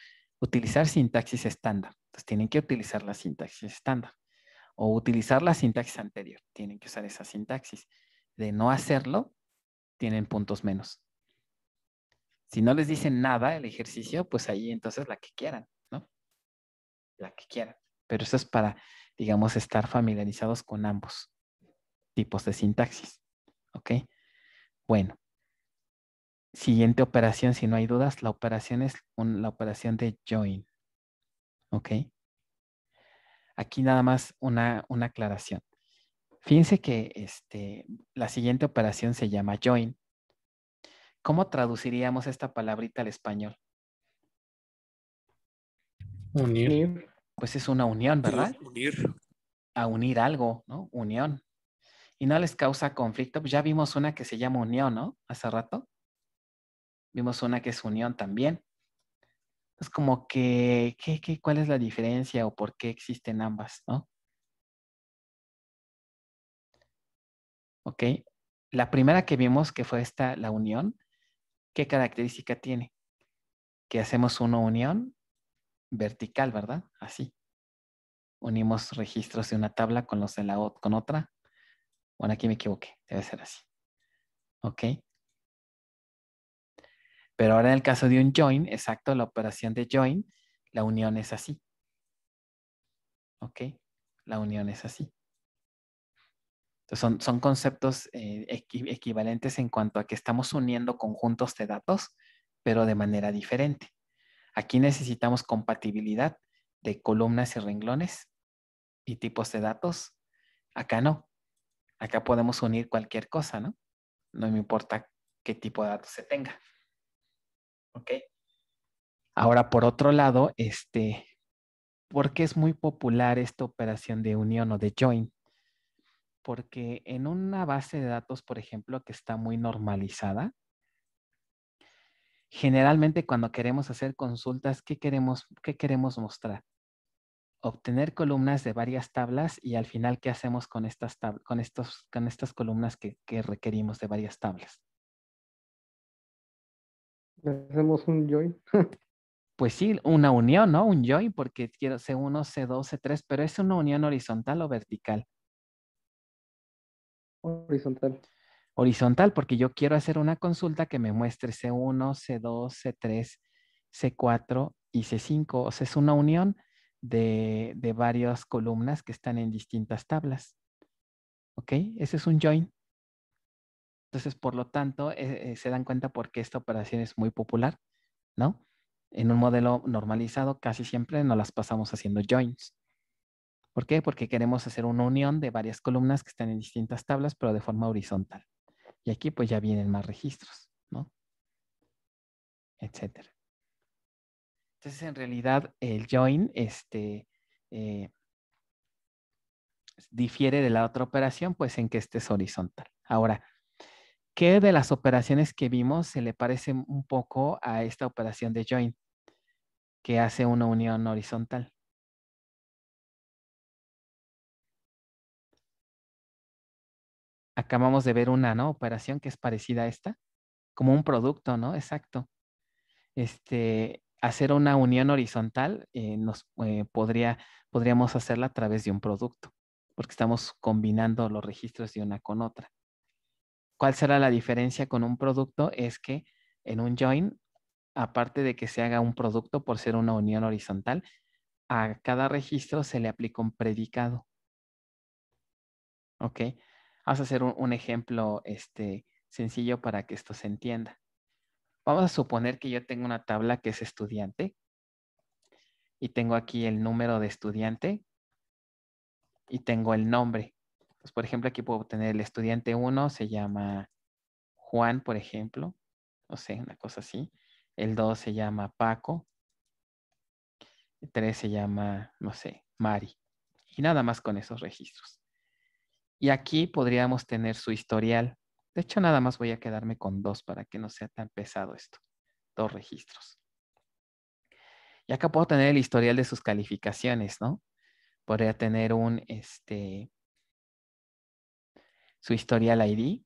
utilizar sintaxis estándar. Entonces tienen que utilizar la sintaxis estándar o utilizar la sintaxis anterior. Tienen que usar esa sintaxis. De no hacerlo, tienen puntos menos. Si no les dicen nada el ejercicio, pues ahí entonces la que quieran, ¿no? La que quieran. Pero eso es para, digamos, estar familiarizados con ambos tipos de sintaxis. ¿Ok? Bueno. Siguiente operación, si no hay dudas, la operación es la operación de join. ¿Ok? aquí nada más una, aclaración. Fíjense que este, la siguiente operación se llama join. ¿Cómo traduciríamos esta palabrita al español? Unir. Pues es una unión, ¿verdad? Unir. A unir algo, ¿no? Unión. Y no les causa conflicto. Pues ya vimos una que se llama unión, ¿no? Hace rato. Vimos una que es unión también. Es como que, cuál es la diferencia o por qué existen ambas, no? Ok. La primera que vimos que fue esta, la unión, ¿qué característica tiene? Que hacemos una unión vertical, ¿verdad? Así. Unimos registros de una tabla con los de la con otra. Bueno, aquí me equivoqué, debe ser así. ¿Ok? Pero ahora en el caso de un join, exacto, la operación de join, la unión es así. ¿Ok? La unión es así. son, conceptos eh, equivalentes en cuanto a que estamos uniendo conjuntos de datos, pero de manera diferente. Aquí necesitamos compatibilidad de columnas y renglones y tipos de datos. Acá no. Acá podemos unir cualquier cosa, ¿no? No me importa qué tipo de datos se tenga. ¿ok? Ahora, por otro lado, este, ¿por qué es muy popular esta operación de unión o de join? Porque en una base de datos, por ejemplo, que está muy normalizada, generalmente cuando queremos hacer consultas, ¿qué queremos, queremos mostrar? Obtener columnas de varias tablas y al final, ¿qué hacemos con estas, con con estas columnas que requerimos de varias tablas? hacemos un join. pues sí, una unión, ¿no? Un join, porque quiero C1, C2, C3, pero es una unión horizontal o vertical. Horizontal. Horizontal, porque yo quiero hacer una consulta que me muestre C1, C2, C3, C4 y C5. O sea, es una unión de, de varias columnas que están en distintas tablas. ¿Ok? Ese es un join. Entonces, por lo tanto, eh, eh, se dan cuenta por qué esta operación es muy popular, ¿no? En un modelo normalizado casi siempre nos las pasamos haciendo joins. ¿Por qué? Porque queremos hacer una unión de varias columnas que están en distintas tablas, pero de forma horizontal. Y aquí pues ya vienen más registros, ¿no? Etcétera. Entonces, en realidad, el join este, eh, difiere de la otra operación, pues en que este es horizontal. Ahora, ¿Qué de las operaciones que vimos se le parece un poco a esta operación de join, que hace una unión horizontal? Acabamos de ver una ¿no? operación que es parecida a esta, como un producto, ¿no? Exacto. Este, hacer una unión horizontal eh, nos eh, podría, podríamos hacerla a través de un producto, porque estamos combinando los registros de una con otra. ¿Cuál será la diferencia con un producto? Es que en un join, aparte de que se haga un producto por ser una unión horizontal, a cada registro se le aplica un predicado. ¿Ok? Vamos a hacer un, un ejemplo este, sencillo para que esto se entienda. Vamos a suponer que yo tengo una tabla que es estudiante y tengo aquí el número de estudiante y tengo el nombre. Pues, por ejemplo, aquí puedo tener el estudiante 1, se llama Juan, por ejemplo. No sé, una cosa así. El 2 se llama Paco. El 3 se llama, no sé, Mari. Y nada más con esos registros. Y aquí podríamos tener su historial. De hecho, nada más voy a quedarme con dos para que no sea tan pesado esto. Dos registros. Y acá puedo tener el historial de sus calificaciones, ¿no? Podría tener un, este, su historial ID,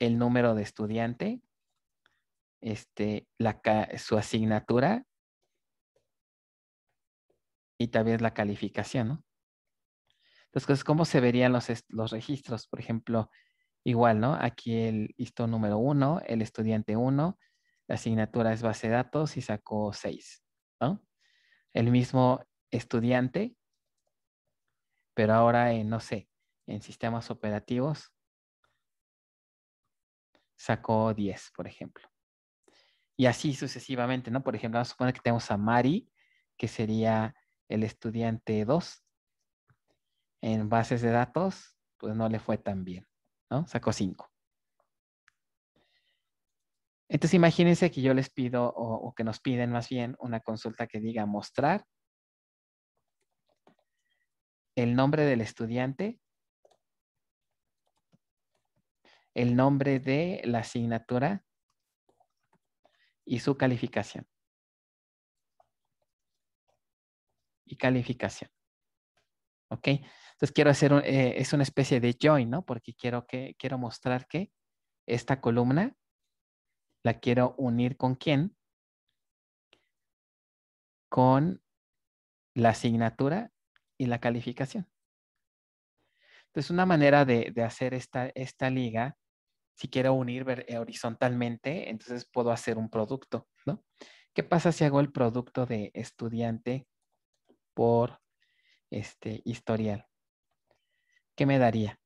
el número de estudiante, este, la, su asignatura y tal vez la calificación, Entonces, pues, ¿cómo se verían los, los registros? Por ejemplo, igual, ¿no? Aquí el listón número 1, el estudiante 1, la asignatura es base de datos y sacó 6, ¿no? El mismo estudiante pero ahora no sé, en sistemas operativos sacó 10, por ejemplo. Y así sucesivamente, ¿no? Por ejemplo, vamos a suponer que tenemos a Mari, que sería el estudiante 2. En bases de datos, pues no le fue tan bien, ¿no? Sacó 5. Entonces imagínense que yo les pido o, que nos piden más bien una consulta que diga mostrar el nombre del estudiante, el nombre de la asignatura y su calificación. Y calificación. ¿Ok? Entonces quiero hacer, eh, es una especie de join, ¿no? Porque quiero, que, quiero mostrar que esta columna la quiero unir con quién. Con la asignatura y la calificación. Entonces, una manera de, hacer esta, liga, si quiero unir eh, horizontalmente, entonces puedo hacer un producto, ¿no? ¿Qué pasa si hago el producto de estudiante por este historial? ¿Qué me daría?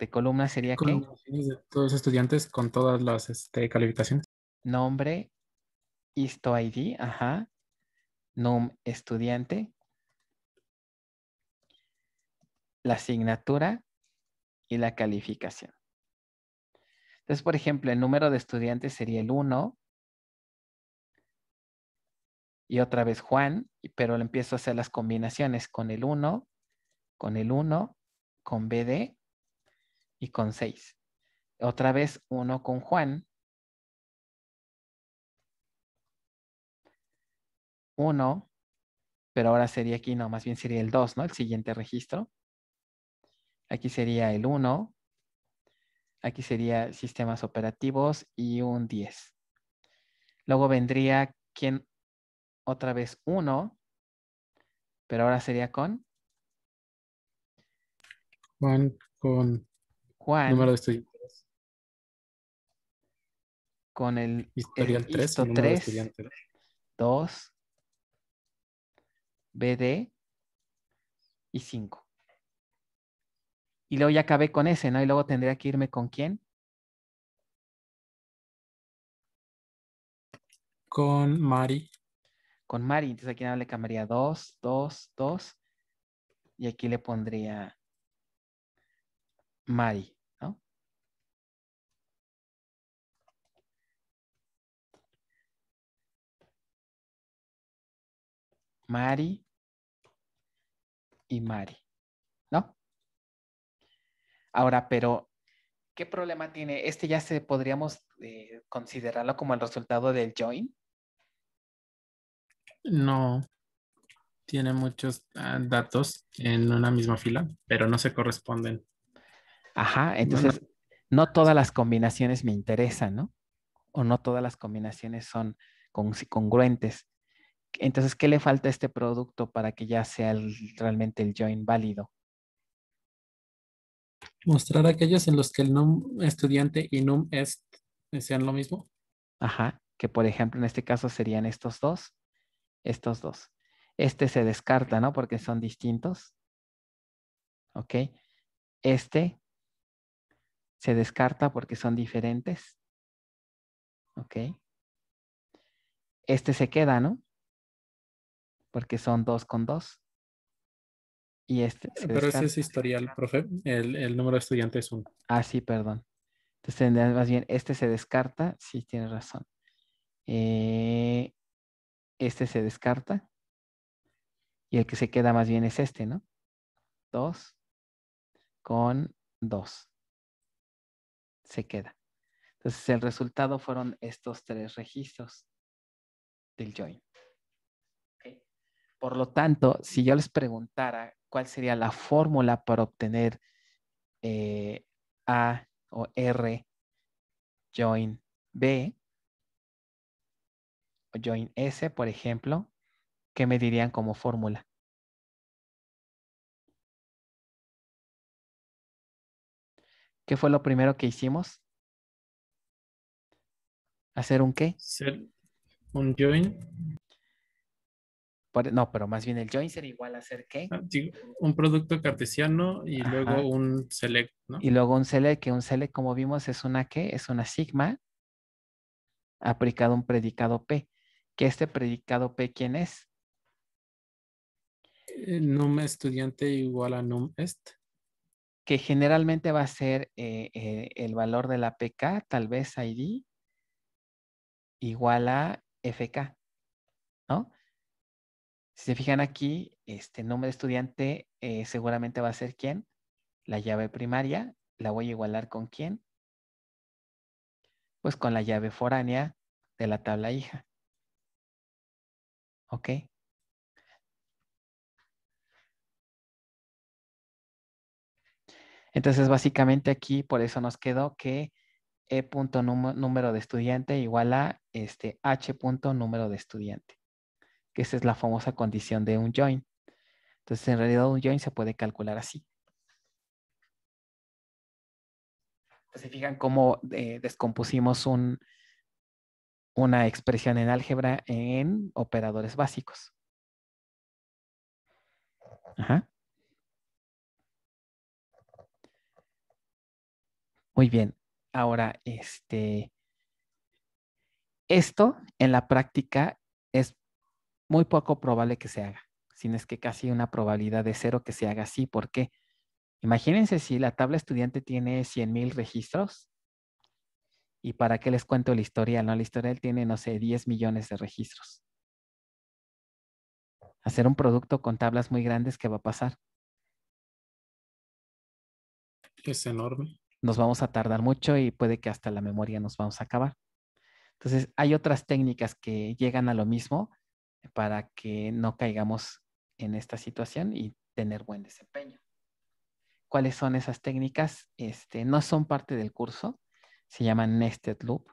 De columna sería todos los estudiantes con todas las este, calificaciones. Nombre, histo ID, ajá. Num estudiante, la asignatura y la calificación. Entonces, por ejemplo, el número de estudiantes sería el 1. Y otra vez Juan, pero le empiezo a hacer las combinaciones con el 1, con el 1, con BD y con 6. Otra vez 1 con Juan. 1, pero ahora sería aquí, no, más bien sería el 2, ¿no? El siguiente registro. Aquí sería el 1. Aquí sería sistemas operativos y un 10. Luego vendría quien otra vez 1, pero ahora sería con Juan con Juan, número de Con el historial 3, 3 2 BD y 5 y luego ya acabé con ese, ¿no? Y luego tendría que irme con quién. Con Mari. Con Mari. Entonces aquí le cambiaría dos, dos, dos. Y aquí le pondría Mari, ¿no? Mari y Mari. Ahora, pero, ¿qué problema tiene? ¿Este ya se podríamos eh, considerarlo como el resultado del join? No. Tiene muchos ah, datos en una misma fila, pero no se corresponden. Ajá, entonces no, todas las combinaciones me interesan, ¿no? O no todas las combinaciones son congruentes. Entonces, ¿qué le falta a este producto para que ya sea realmente el join válido? mostrar aquellos en los que el num estudiante y num est sean lo mismo. Ajá, que por ejemplo en este caso serían estos dos, estos dos. Este se descarta, ¿no? Porque son distintos. ¿Ok? Este se descarta porque son diferentes. ¿Ok? Este se queda, ¿no? Porque son dos con dos. Y este Pero ese es historial, profe. El, número de estudiantes es uno. Ah, sí, perdón. Entonces tendrán más bien, este se descarta. Sí, tienes razón. Eh, este se descarta. Y el que se queda más bien es este, ¿no? 2 con 2. Se queda. Entonces el resultado fueron estos tres registros del join. Por lo tanto, si yo les preguntara cuál sería la fórmula para obtener eh, A o R join B o join S, por ejemplo, ¿qué me dirían como fórmula? ¿Qué fue lo primero que hicimos? ¿Hacer un qué? un join no, pero más bien el joinser igual a hacer qué? Ah, un producto cartesiano y luego un select, ¿no? Y luego un select, que un select, como vimos, es una qué? Es una sigma aplicado a un predicado P. ¿Qué este predicado P quién es? Eh, num estudiante igual a num est. Que generalmente va a ser eh, eh, el valor de la PK, tal vez ID, igual a FK. Si se fijan aquí, este número de estudiante eh, seguramente va a ser quién. La llave primaria la voy a igualar con quién. Pues con la llave foránea de la tabla hija. ¿Ok? Entonces, básicamente aquí, por eso nos quedó que E punto número de estudiante igual a este H punto número de estudiante que esa es la famosa condición de un join. Entonces, en realidad un join se puede calcular así. Se fijan cómo eh, descompusimos una expresión en álgebra en operadores básicos. Ajá. Muy bien. Ahora, este, esto en la práctica es muy poco probable que se haga, sino es que casi una probabilidad de cero que se haga así. ¿Por qué? Imagínense si la tabla estudiante tiene 100.000 registros y para qué les cuento la historia? ¿no? historia historial tiene, no sé, 10 millones de registros. Hacer un producto con tablas muy grandes, ¿qué va a pasar? Es enorme. Nos vamos a tardar mucho y puede que hasta la memoria nos vamos a acabar. Entonces, hay otras técnicas que llegan a lo mismo, para que no caigamos en esta situación y tener buen desempeño. ¿Cuáles son esas técnicas? Este, no son parte del curso, se llaman nested loop.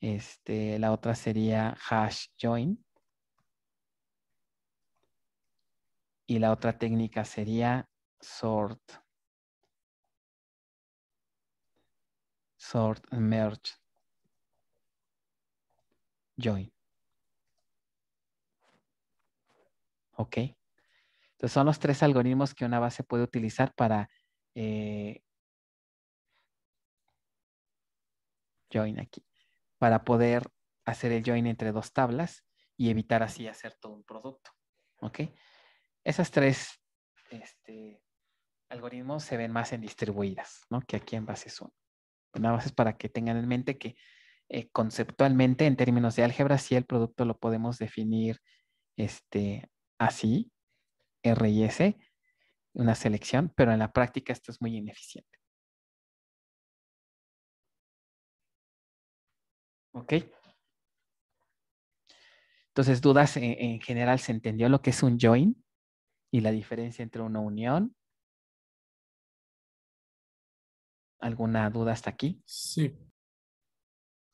Este, la otra sería hash join. Y la otra técnica sería sort. Sort, merge, join. ¿Ok? Entonces son los tres algoritmos que una base puede utilizar para eh, join aquí, para poder hacer el join entre dos tablas y evitar así hacer todo un producto. ¿Ok? Esas tres este, algoritmos se ven más en distribuidas, ¿no? Que aquí en bases 1. Una base es para que tengan en mente que eh, conceptualmente, en términos de álgebra, sí el producto lo podemos definir este, así, R y S, una selección, pero en la práctica esto es muy ineficiente. ¿Ok? Entonces, dudas eh, en, general, ¿se entendió lo que es un join y la diferencia entre una unión? ¿Alguna duda hasta aquí? Sí.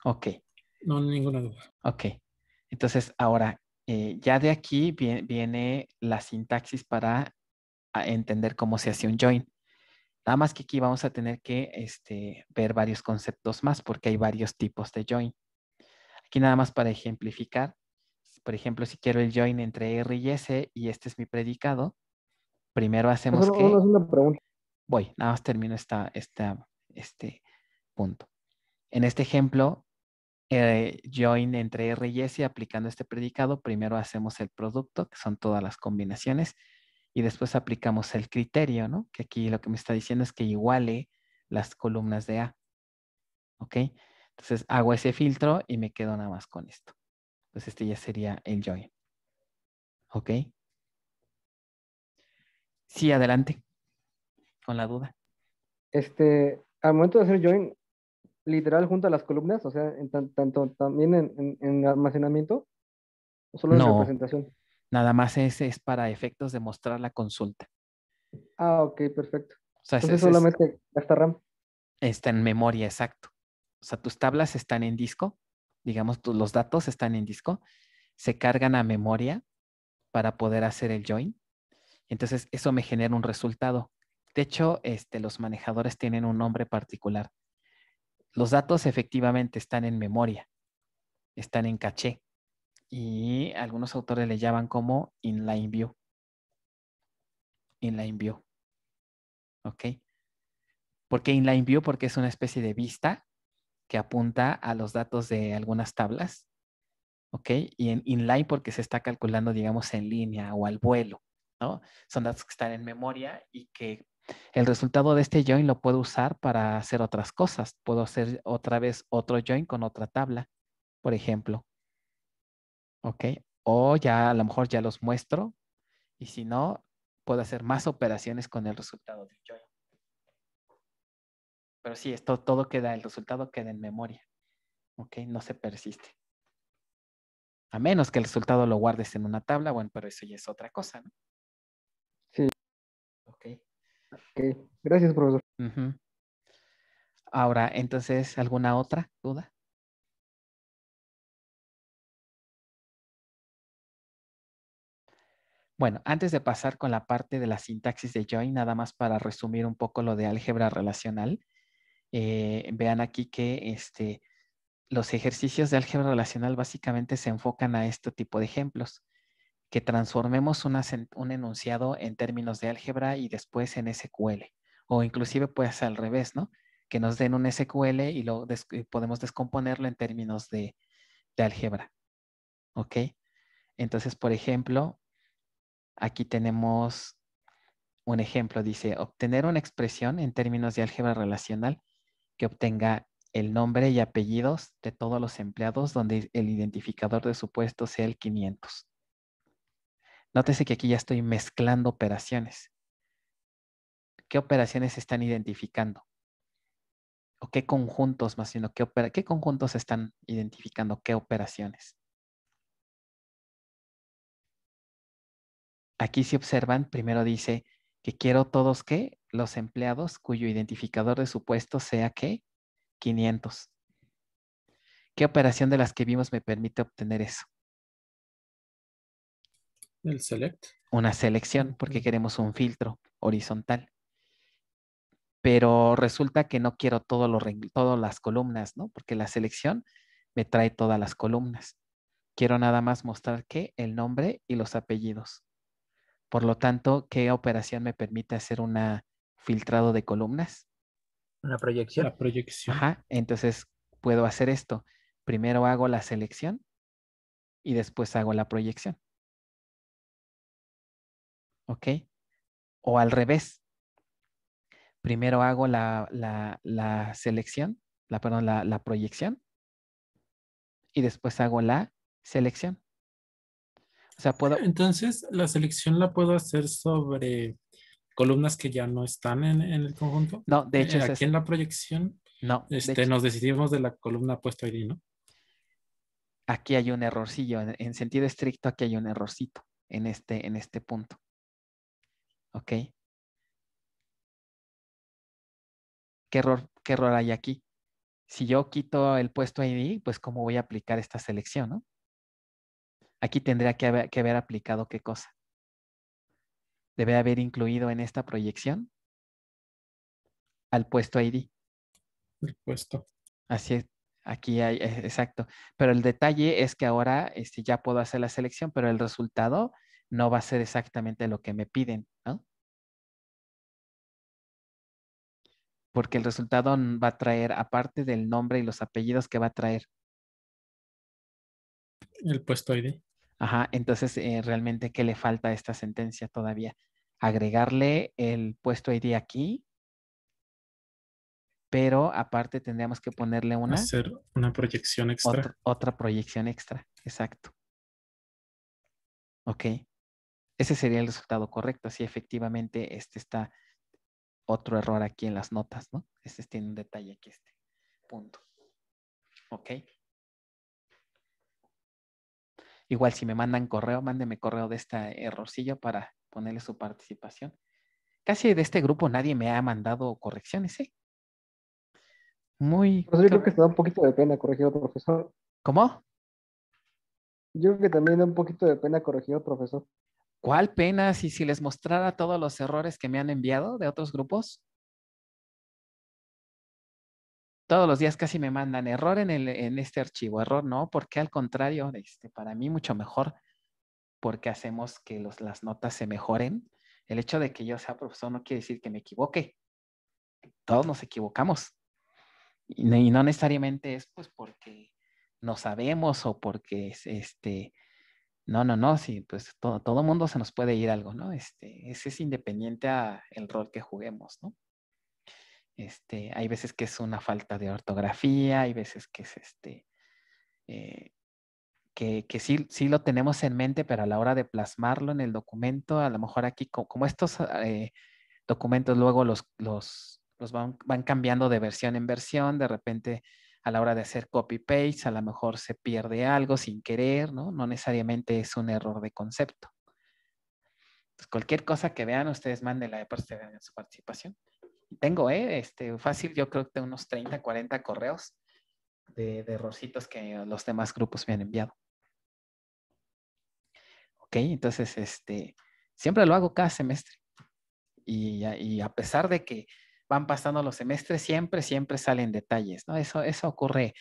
Ok. No, ninguna duda. Ok. Entonces, ahora, eh, ya de aquí viene, la sintaxis para ah, entender cómo se hace un join. Nada más que aquí vamos a tener que este, ver varios conceptos más porque hay varios tipos de join. Aquí nada más para ejemplificar. Por ejemplo, si quiero el join entre R y S y este es mi predicado, primero pues hacemos no, que... Voy, nada más termino este punto. En este ejemplo, join eh, entre R y S aplicando este predicado. Primero hacemos el producto, que son todas las combinaciones, y después aplicamos el criterio, ¿no? Que aquí lo que me está diciendo es que iguale las columnas de A. ¿Ok? Entonces hago ese filtro y me quedo nada más con esto. Entonces este ya sería el join. ¿Ok? Sí, adelante. Con la duda. Este, al momento de hacer join, literal junto a las columnas, o sea, tanto también en, almacenamiento o solo en no, Nada más ese es para efectos de mostrar la consulta. Ah, ok, perfecto. O sea, solamente hasta RAM. Está en memoria, exacto. O sea, tus tablas están en disco, digamos, los datos están en disco, se cargan a memoria para poder hacer el join. Entonces, eso me genera un resultado. De hecho, este, los manejadores tienen un nombre particular los datos efectivamente están en memoria, están en caché y algunos autores le llaman como inline view. Inline view. ¿Ok? ¿Por qué inline view? Porque es una especie de vista que apunta a los datos de algunas tablas. ¿Ok? Y en inline porque se está calculando, digamos, en línea o al vuelo. ¿no? Son datos que están en memoria y que el resultado de este join lo puedo usar para hacer otras cosas. Puedo hacer otra vez otro join con otra tabla, por ejemplo. ¿Ok? O ya a lo mejor ya los muestro. Y si no, puedo hacer más operaciones con el resultado del join. Pero sí, esto todo queda, el resultado queda en memoria. ¿Ok? No se persiste. A menos que el resultado lo guardes en una tabla, bueno, pero eso ya es otra cosa, ¿no? Ok, gracias, profesor. Ahora, entonces, ¿alguna otra duda? Bueno, antes de pasar con la parte de la sintaxis de join, nada más para resumir un poco lo de álgebra relacional, eh, vean aquí que este, los ejercicios de álgebra relacional básicamente se enfocan a este tipo de ejemplos que transformemos un enunciado en términos de álgebra y después en SQL. O inclusive ser pues, al revés, ¿no? Que nos den un SQL y lo podemos descomponerlo en términos de, álgebra. ¿Ok? Entonces, por ejemplo, aquí tenemos un ejemplo. Dice, obtener una expresión en términos de álgebra relacional que obtenga el nombre y apellidos de todos los empleados donde el identificador de supuesto sea el 500. Nótese que aquí ya estoy mezclando operaciones. ¿Qué operaciones se están identificando? ¿O qué conjuntos más sino qué, qué conjuntos están identificando? ¿Qué operaciones? Aquí si observan, primero dice que quiero todos que los empleados cuyo identificador de su puesto sea que 500. ¿Qué operación de las que vimos me permite obtener eso? select. Una selección, porque queremos un filtro horizontal. Pero resulta que no quiero todas las columnas, ¿no? Porque la selección me trae todas las columnas. Quiero nada más mostrar que el nombre y los apellidos. Por lo tanto, ¿qué operación me permite hacer un filtrado de columnas? Una proyección. La proyección. Ajá, entonces puedo hacer esto. Primero hago la selección y después hago la proyección. ¿ok? O al revés. Primero hago la, selección, la, perdón, la, proyección y después hago la selección. O sea, puedo... Entonces, la selección la puedo hacer sobre columnas que ya no están en, el conjunto. No, de hecho. Eh, aquí en la proyección. No. Este, nos decidimos de la columna puesto ahí, ¿no? Aquí hay un errorcillo. En, sentido estricto, aquí hay un errorcito en este, en este punto. ¿Ok? ¿Qué error, qué error hay aquí? Si yo quito el puesto ID, pues ¿cómo voy a aplicar esta selección? ¿no? Aquí tendría que haber, aplicado qué cosa. Debe haber incluido en esta proyección al puesto ID. El puesto. Así es, Aquí hay, e, exacto. Pero el detalle es que ahora este, ya puedo hacer la selección, pero el resultado no va a ser exactamente lo que me piden. porque el resultado va a traer, aparte del nombre y los apellidos que va a traer. El puesto ID. Ajá, entonces eh, realmente, ¿qué le falta a esta sentencia todavía? Agregarle el puesto ID aquí, pero aparte tendríamos que ponerle una... Hacer una proyección extra. Otra, otra proyección extra, exacto. Ok. Ese sería el resultado correcto, si efectivamente este está otro error aquí en las notas, ¿no? Este tiene un detalle aquí, este punto. ¿Ok? Igual si me mandan correo, mándeme correo de este errorcillo para ponerle su participación. Casi de este grupo nadie me ha mandado correcciones, ¿eh? Muy... Pues yo creo que se da un poquito de pena corregir al profesor. ¿Cómo? Yo creo que también da un poquito de pena corregir al profesor. ¿Cuál pena si, si les mostrara todos los errores que me han enviado de otros grupos? Todos los días casi me mandan error en, el, en este archivo, error no, porque al contrario, este, para mí mucho mejor, porque hacemos que los, las notas se mejoren. El hecho de que yo sea profesor no quiere decir que me equivoque. Todos nos equivocamos. Y, no necesariamente es pues porque no sabemos o porque este, no, no, no, sí, pues todo, todo mundo se nos puede ir algo, ¿no? Este, ese es independiente a el rol que juguemos, ¿no? Este, hay veces que es una falta de ortografía, hay veces que es este, eh, que, sí, lo tenemos en mente, pero a la hora de plasmarlo en el documento, a lo mejor aquí, como, estos eh, documentos luego los, van, cambiando de versión en versión, de repente a la hora de hacer copy-paste, a lo mejor se pierde algo sin querer, ¿no? No necesariamente es un error de concepto. Pues, cualquier cosa que vean, ustedes mándenla de parte de su participación. Tengo, ¿eh? Este, fácil, yo creo que unos 30, 40 correos de, de errorcitos que los demás grupos me han enviado. Ok, entonces, este, siempre lo hago cada semestre. y a pesar de que van pasando los semestres, siempre, siempre salen detalles, ¿no? Eso, eso ocurre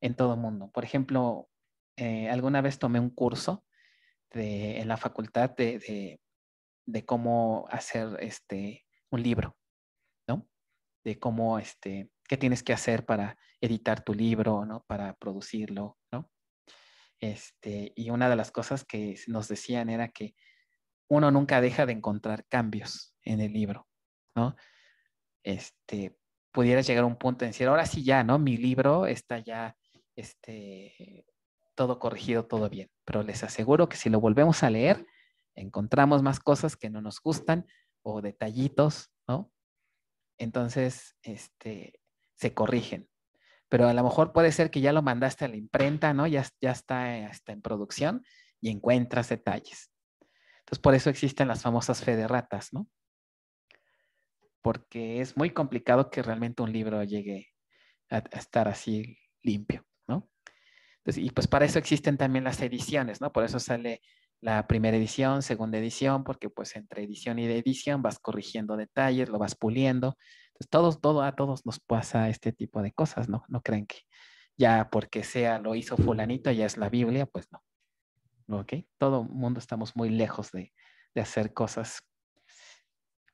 en todo mundo. Por ejemplo, eh, alguna vez tomé un curso en la facultad de, cómo hacer este, un libro, ¿no? De cómo, este, qué tienes que hacer para editar tu libro, ¿no? Para producirlo, ¿no? Este, y una de las cosas que nos decían era que uno nunca deja de encontrar cambios en el libro, ¿no? este, pudieras llegar a un punto en decir, ahora sí ya, ¿no? Mi libro está ya, este, todo corregido, todo bien. Pero les aseguro que si lo volvemos a leer, encontramos más cosas que no nos gustan o detallitos, ¿no? Entonces, este, se corrigen. Pero a lo mejor puede ser que ya lo mandaste a la imprenta, ¿no? Ya, ya está, en producción y encuentras detalles. Entonces, por eso existen las famosas fe de ratas, ¿no? porque es muy complicado que realmente un libro llegue a, estar así limpio, ¿no? Pues, y pues para eso existen también las ediciones, ¿no? Por eso sale la primera edición, segunda edición, porque pues entre edición y edición vas corrigiendo detalles, lo vas puliendo. Entonces, todos, todo, a todos nos pasa este tipo de cosas, ¿no? No creen que ya porque sea lo hizo fulanito, ya es la Biblia, pues no. ¿Ok? Todo el mundo estamos muy lejos de, de hacer cosas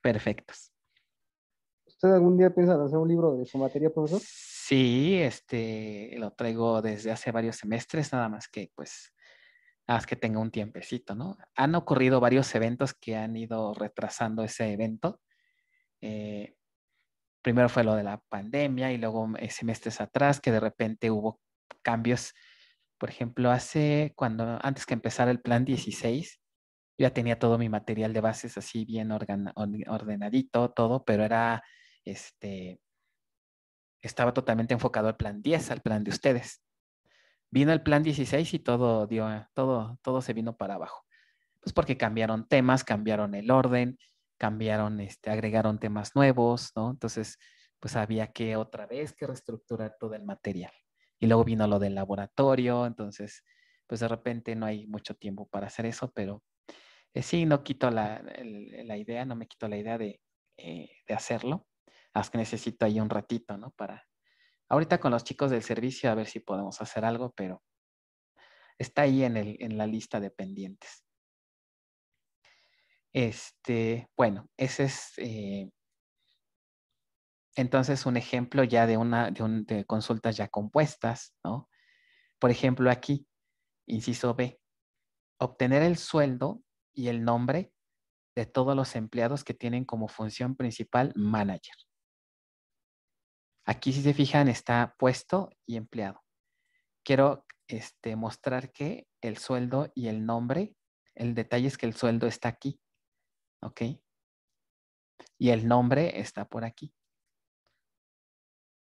perfectas. ¿Usted algún día piensa hacer un libro de su materia, profesor? Sí, este, lo traigo desde hace varios semestres, nada más que pues, nada más que tenga un tiempecito, ¿no? Han ocurrido varios eventos que han ido retrasando ese evento. Eh, primero fue lo de la pandemia y luego mm, eh, semestres atrás que de repente hubo cambios. Por ejemplo, hace cuando antes que empezara el plan 16, ya tenía todo mi material de bases así bien ordenadito, todo, pero era este, estaba totalmente enfocado al plan 10, al plan de ustedes. Vino el plan 16 y todo dio, todo, todo se vino para abajo. Pues porque cambiaron temas, cambiaron el orden, cambiaron, este, agregaron temas nuevos, ¿no? Entonces, pues había que otra vez que reestructurar todo el material. Y luego vino lo del laboratorio, entonces, pues de repente no hay mucho tiempo para hacer eso, pero eh, sí, no quito la, idea, no me quito la idea de eh, hacerlo que necesito ahí un ratito, ¿no? Para ahorita con los chicos del servicio a ver si podemos hacer algo, pero está ahí en, la lista de pendientes. Este, bueno, ese es eh, entonces un ejemplo ya de una de consultas ya compuestas, ¿no? Por ejemplo, aquí, inciso B, obtener el sueldo y el nombre de todos los empleados que tienen como función principal manager. Aquí si se fijan está puesto y empleado. Quiero este, mostrar que el sueldo y el nombre, el detalle es que el sueldo está aquí, ¿ok? Y el nombre está por aquí.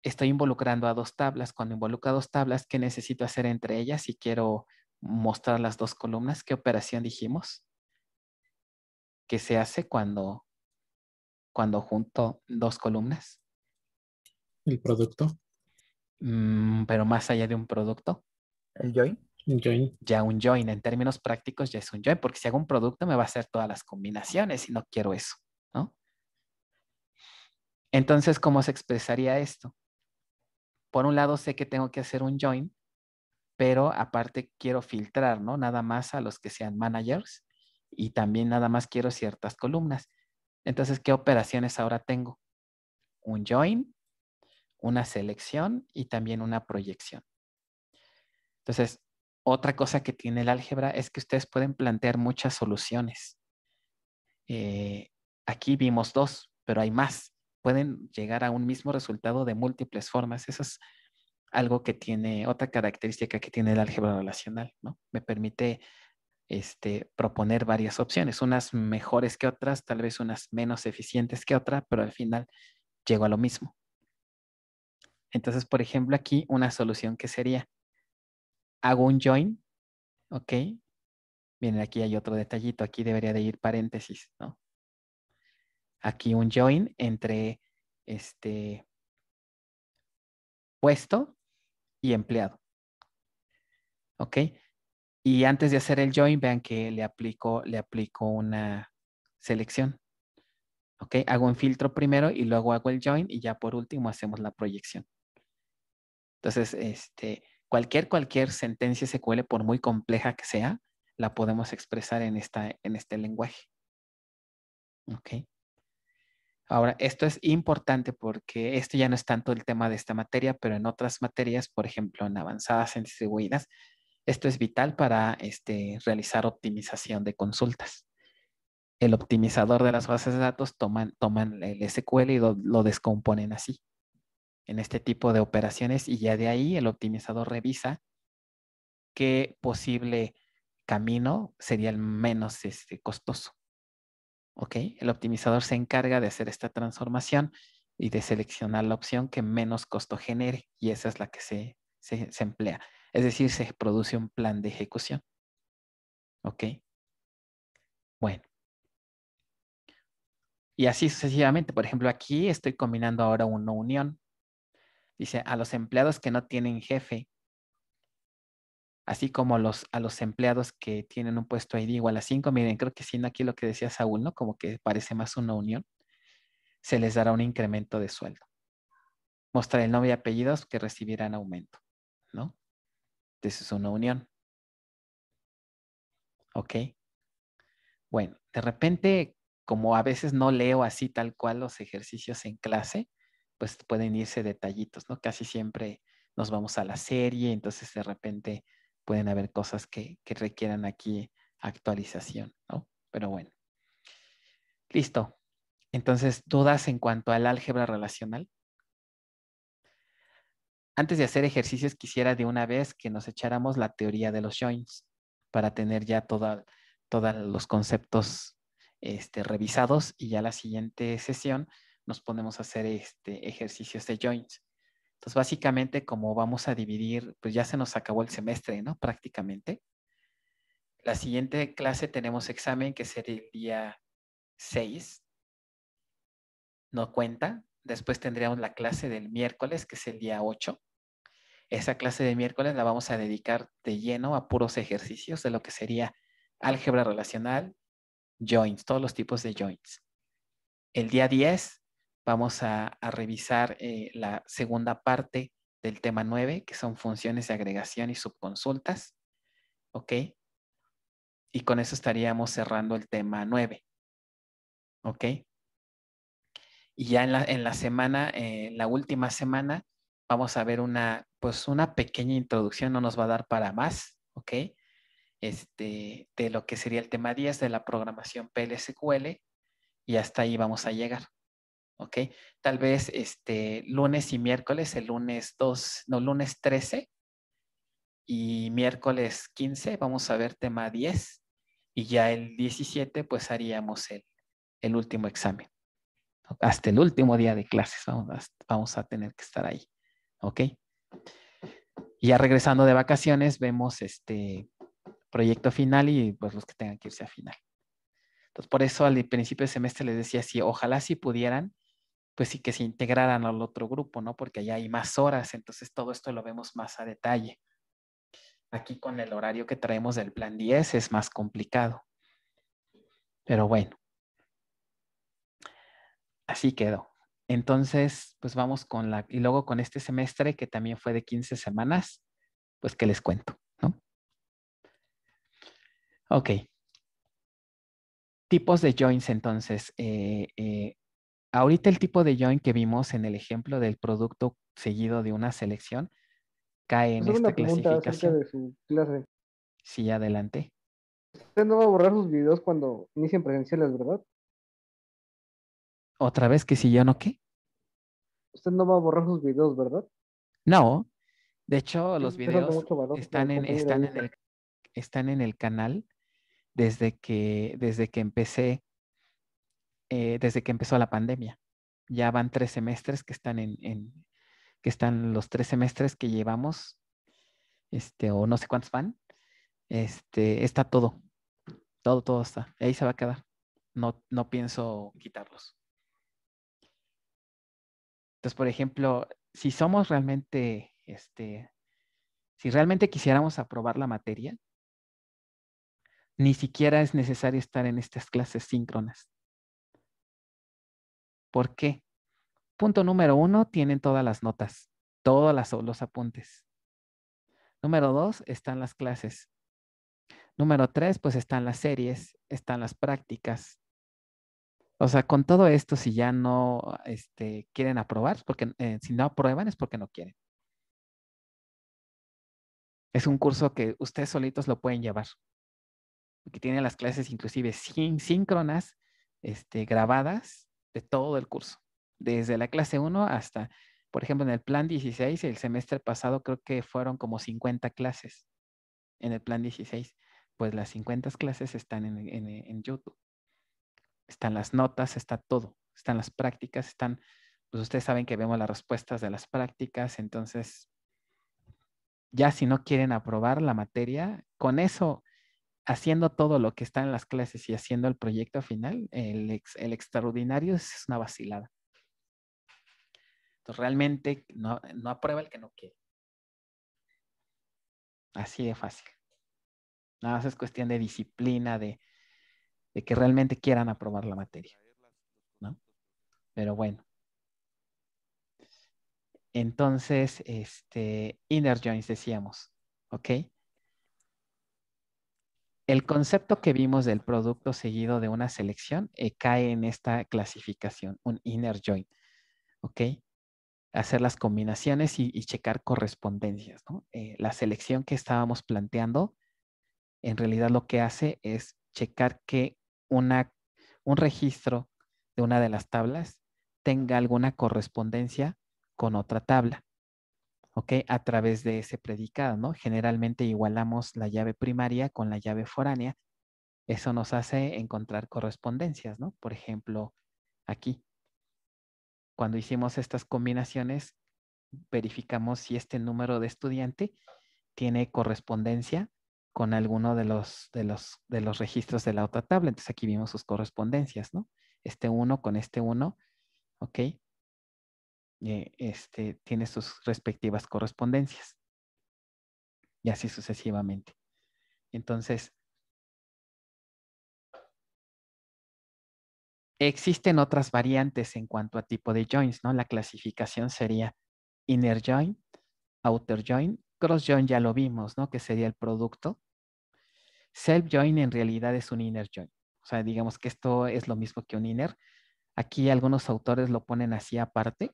Estoy involucrando a dos tablas. Cuando involucro a dos tablas, ¿qué necesito hacer entre ellas? Si quiero mostrar las dos columnas, ¿qué operación dijimos? ¿Qué se hace cuando, cuando junto dos columnas el producto. Mm, pero más allá de un producto. ¿El join? Join. Ya un join, en términos prácticos ya es un join, porque si hago un producto me va a hacer todas las combinaciones y no quiero eso, ¿no? Entonces, ¿cómo se expresaría esto? Por un lado, sé que tengo que hacer un join, pero aparte quiero filtrar, ¿no? Nada más a los que sean managers y también nada más quiero ciertas columnas. Entonces, ¿qué operaciones ahora tengo? Un join, una selección y también una proyección. Entonces, otra cosa que tiene el álgebra es que ustedes pueden plantear muchas soluciones. Eh, aquí vimos dos, pero hay más. Pueden llegar a un mismo resultado de múltiples formas. Eso es algo que tiene, otra característica que tiene el álgebra relacional, ¿no? Me permite este, proponer varias opciones, unas mejores que otras, tal vez unas menos eficientes que otras, pero al final llego a lo mismo. Entonces, por ejemplo, aquí una solución que sería, hago un join, ¿ok? Miren, aquí hay otro detallito, aquí debería de ir paréntesis, ¿no? Aquí un join entre este puesto y empleado. ¿Ok? Y antes de hacer el join, vean que le aplico, le aplico una selección. ¿Ok? Hago un filtro primero y luego hago el join y ya por último hacemos la proyección. Entonces, este, cualquier, cualquier sentencia SQL, por muy compleja que sea, la podemos expresar en, este lenguaje. Ahora, esto es importante porque esto ya no es tanto el tema de esta materia, pero en otras materias, por ejemplo, en avanzadas, en distribuidas, esto es vital para este, realizar optimización de consultas. El optimizador de las bases de datos toman, el SQL y lo descomponen así en este tipo de operaciones y ya de ahí el optimizador revisa qué posible camino sería el menos este, costoso. ¿Ok? El optimizador se encarga de hacer esta transformación y de seleccionar la opción que menos costo genere y esa es la que se, se emplea. Es decir, se produce un plan de ejecución. ¿Ok? Bueno. Y así sucesivamente. Por ejemplo, aquí estoy combinando ahora una unión Dice, a los empleados que no tienen jefe, así como los, a los empleados que tienen un puesto ID igual a 5, miren, creo que siendo aquí lo que decía Saúl, ¿no? Como que parece más una unión, se les dará un incremento de sueldo. Mostrar el nombre y apellidos que recibirán aumento, ¿no? Entonces es una unión. ¿Ok? Bueno, de repente, como a veces no leo así tal cual los ejercicios en clase, pues pueden irse detallitos, ¿no? Casi siempre nos vamos a la serie, entonces de repente pueden haber cosas que, que requieran aquí actualización, ¿no? Pero bueno. Listo. Entonces, ¿dudas en cuanto al álgebra relacional? Antes de hacer ejercicios, quisiera de una vez que nos echáramos la teoría de los joins para tener ya todos los conceptos este, revisados y ya la siguiente sesión nos ponemos a hacer este, ejercicios de joints. Entonces, básicamente, como vamos a dividir, pues ya se nos acabó el semestre, ¿no? Prácticamente. La siguiente clase tenemos examen, que será el día 6. No cuenta. Después tendríamos la clase del miércoles, que es el día 8. Esa clase de miércoles la vamos a dedicar de lleno a puros ejercicios de lo que sería álgebra relacional, joints, todos los tipos de joints. El día 10 vamos a, revisar eh, la segunda parte del tema 9, que son funciones de agregación y subconsultas. ¿Ok? Y con eso estaríamos cerrando el tema 9. ¿Ok? Y ya en la, semana, eh, la última semana, vamos a ver pues, una, pequeña introducción, no nos va a dar para más, ¿ok? Este, de lo que sería el tema 10 de la programación PLSQL y hasta ahí vamos a llegar. Tal vez este lunes y miércoles, el lunes 2, no, lunes 13 y miércoles 15 vamos a ver tema 10 y ya el 17 pues haríamos el, último examen. Hasta el último día de clases vamos a, tener que estar ahí, ¿ok? ya regresando de vacaciones vemos este proyecto final y pues los que tengan que irse a final. Entonces, por eso al principio de semestre les decía, si ojalá si pudieran pues sí que se integraran al otro grupo, ¿no? Porque allá hay más horas, entonces todo esto lo vemos más a detalle. Aquí con el horario que traemos del plan 10 es más complicado. Pero bueno. Así quedó. Entonces, pues vamos con la... Y luego con este semestre, que también fue de 15 semanas, pues que les cuento, ¿no? Ok. Tipos de joins, entonces. Eh, eh, ahorita el tipo de join que vimos en el ejemplo del producto seguido de una selección cae en pues, esta clasificación. Sí, adelante. Usted no va a borrar sus videos cuando inician presenciales, ¿verdad? ¿Otra vez que si yo no qué? Usted no va a borrar sus videos, ¿verdad? No. De hecho, los videos están, en, están, en el, están en el canal desde que, desde que empecé eh, desde que empezó la pandemia. Ya van tres semestres que están en, que están los tres semestres que llevamos, este, o no sé cuántos van, este, está todo, todo, todo está. Ahí se va a quedar. No, pienso quitarlos. Entonces, por ejemplo, si somos realmente, este, si realmente quisiéramos aprobar la materia, ni siquiera es necesario estar en estas clases síncronas. ¿Por qué? Punto número uno, tienen todas las notas, todos los apuntes. Número dos, están las clases. Número tres, pues están las series, están las prácticas. O sea, con todo esto, si ya no este, quieren aprobar, porque eh, si no aprueban es porque no quieren. Es un curso que ustedes solitos lo pueden llevar, que tiene las clases inclusive sin, síncronas, este, grabadas, de todo el curso, desde la clase 1 hasta, por ejemplo, en el plan 16, el semestre pasado creo que fueron como 50 clases en el plan 16, pues las 50 clases están en, YouTube. Están las notas, está todo, están las prácticas, están, pues ustedes saben que vemos las respuestas de las prácticas, entonces ya si no quieren aprobar la materia, con eso haciendo todo lo que está en las clases y haciendo el proyecto final, el, extraordinario es una vacilada. Entonces, realmente no, aprueba el que no quiere. Así de fácil. Nada más es cuestión de disciplina, de, que realmente quieran aprobar la materia. Pero bueno. Entonces, este, inner joints decíamos, ¿ok? el concepto que vimos del producto seguido de una selección eh, cae en esta clasificación, un inner join. ¿Ok? Hacer las combinaciones y, checar correspondencias. Eh, la selección que estábamos planteando, en realidad lo que hace es checar que una, un registro de una de las tablas tenga alguna correspondencia con otra tabla. ¿ok? A través de ese predicado, ¿no? Generalmente igualamos la llave primaria con la llave foránea. Eso nos hace encontrar correspondencias, ¿no? Por ejemplo, aquí. Cuando hicimos estas combinaciones, verificamos si este número de estudiante tiene correspondencia con alguno de los, de los, registros de la otra tabla. Entonces aquí vimos sus correspondencias, ¿no? Este 1 con este 1, ¿ok? Eh, este, tiene sus respectivas correspondencias. Y así sucesivamente. Entonces, existen otras variantes en cuanto a tipo de joins, ¿no? La clasificación sería inner join, outer join, cross join ya lo vimos, ¿no? Que sería el producto. Self join en realidad es un inner join. O sea, digamos que esto es lo mismo que un inner. Aquí algunos autores lo ponen así aparte,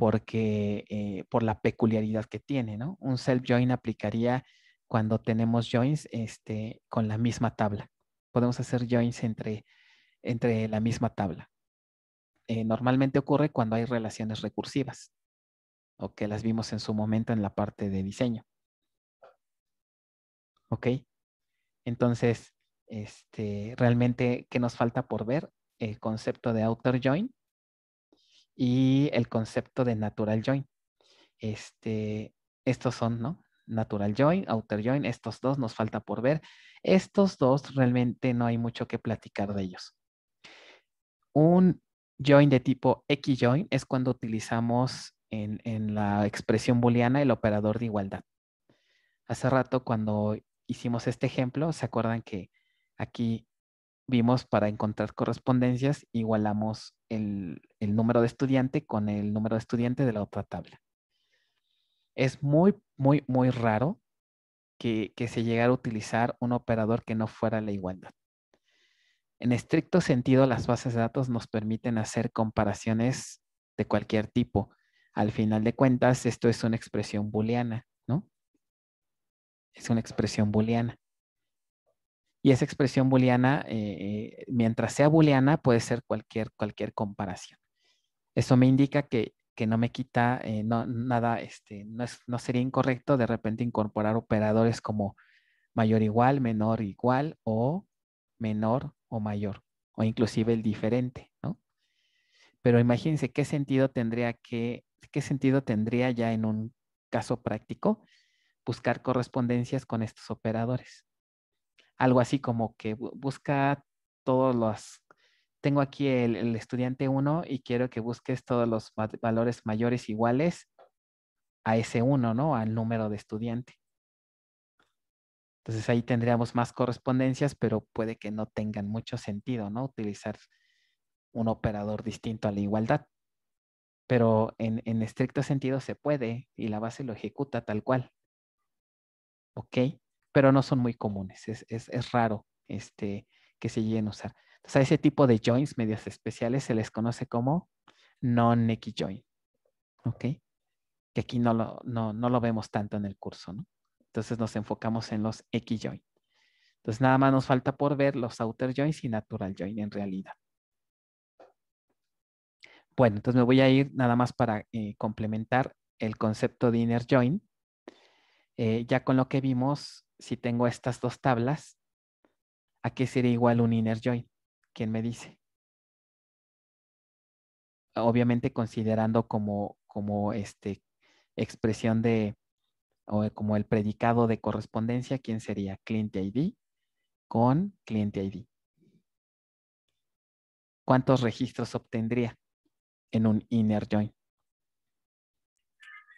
porque eh, por la peculiaridad que tiene, ¿no? Un self join aplicaría cuando tenemos joins este, con la misma tabla. Podemos hacer joins entre, entre la misma tabla. Eh, normalmente ocurre cuando hay relaciones recursivas o que las vimos en su momento en la parte de diseño. ¿Ok? Entonces, este, realmente, ¿qué nos falta por ver? El concepto de outer join y el concepto de natural join. Este, estos son, ¿no? Natural join, outer join, estos dos nos falta por ver. Estos dos realmente no hay mucho que platicar de ellos. Un join de tipo join, es cuando utilizamos en, en la expresión booleana el operador de igualdad. Hace rato cuando hicimos este ejemplo, ¿se acuerdan que aquí vimos para encontrar correspondencias, igualamos el, número de estudiante con el número de estudiante de la otra tabla. Es muy, muy, muy raro que, que, se llegara a utilizar un operador que no fuera la igualdad. En estricto sentido, las bases de datos nos permiten hacer comparaciones de cualquier tipo. Al final de cuentas, esto es una expresión booleana, ¿no? Es una expresión booleana. Y esa expresión booleana, eh, eh, mientras sea booleana, puede ser cualquier, cualquier comparación. Eso me indica que, no me quita eh, nada, este, no, no sería incorrecto de repente incorporar operadores como mayor igual, menor igual o menor o mayor o inclusive el diferente, ¿no? Pero imagínense qué sentido tendría que, qué sentido tendría ya en un caso práctico buscar correspondencias con estos operadores algo así como que busca todos los, tengo aquí el, estudiante 1 y quiero que busques todos los valores mayores iguales a ese 1, ¿no? Al número de estudiante. Entonces ahí tendríamos más correspondencias, pero puede que no tengan mucho sentido, ¿no? Utilizar un operador distinto a la igualdad. Pero en, en estricto sentido se puede y la base lo ejecuta tal cual. ¿Ok? pero no son muy comunes, es, raro este, que se lleguen a usar. Entonces, a ese tipo de joins, medias especiales se les conoce como non x join ¿ok? Que aquí no lo, vemos tanto en el curso, ¿no? Entonces nos enfocamos en los X join Entonces nada más nos falta por ver los outer Joins y natural Join en realidad. Bueno, entonces me voy a ir nada más para eh, complementar el concepto de inner Join. Eh, ya con lo que vimos si tengo estas dos tablas, ¿a qué sería igual un inner join? ¿Quién me dice? Obviamente considerando como, este, expresión de, o como el predicado de correspondencia, ¿quién sería? Cliente ID con cliente ID. ¿Cuántos registros obtendría en un inner join?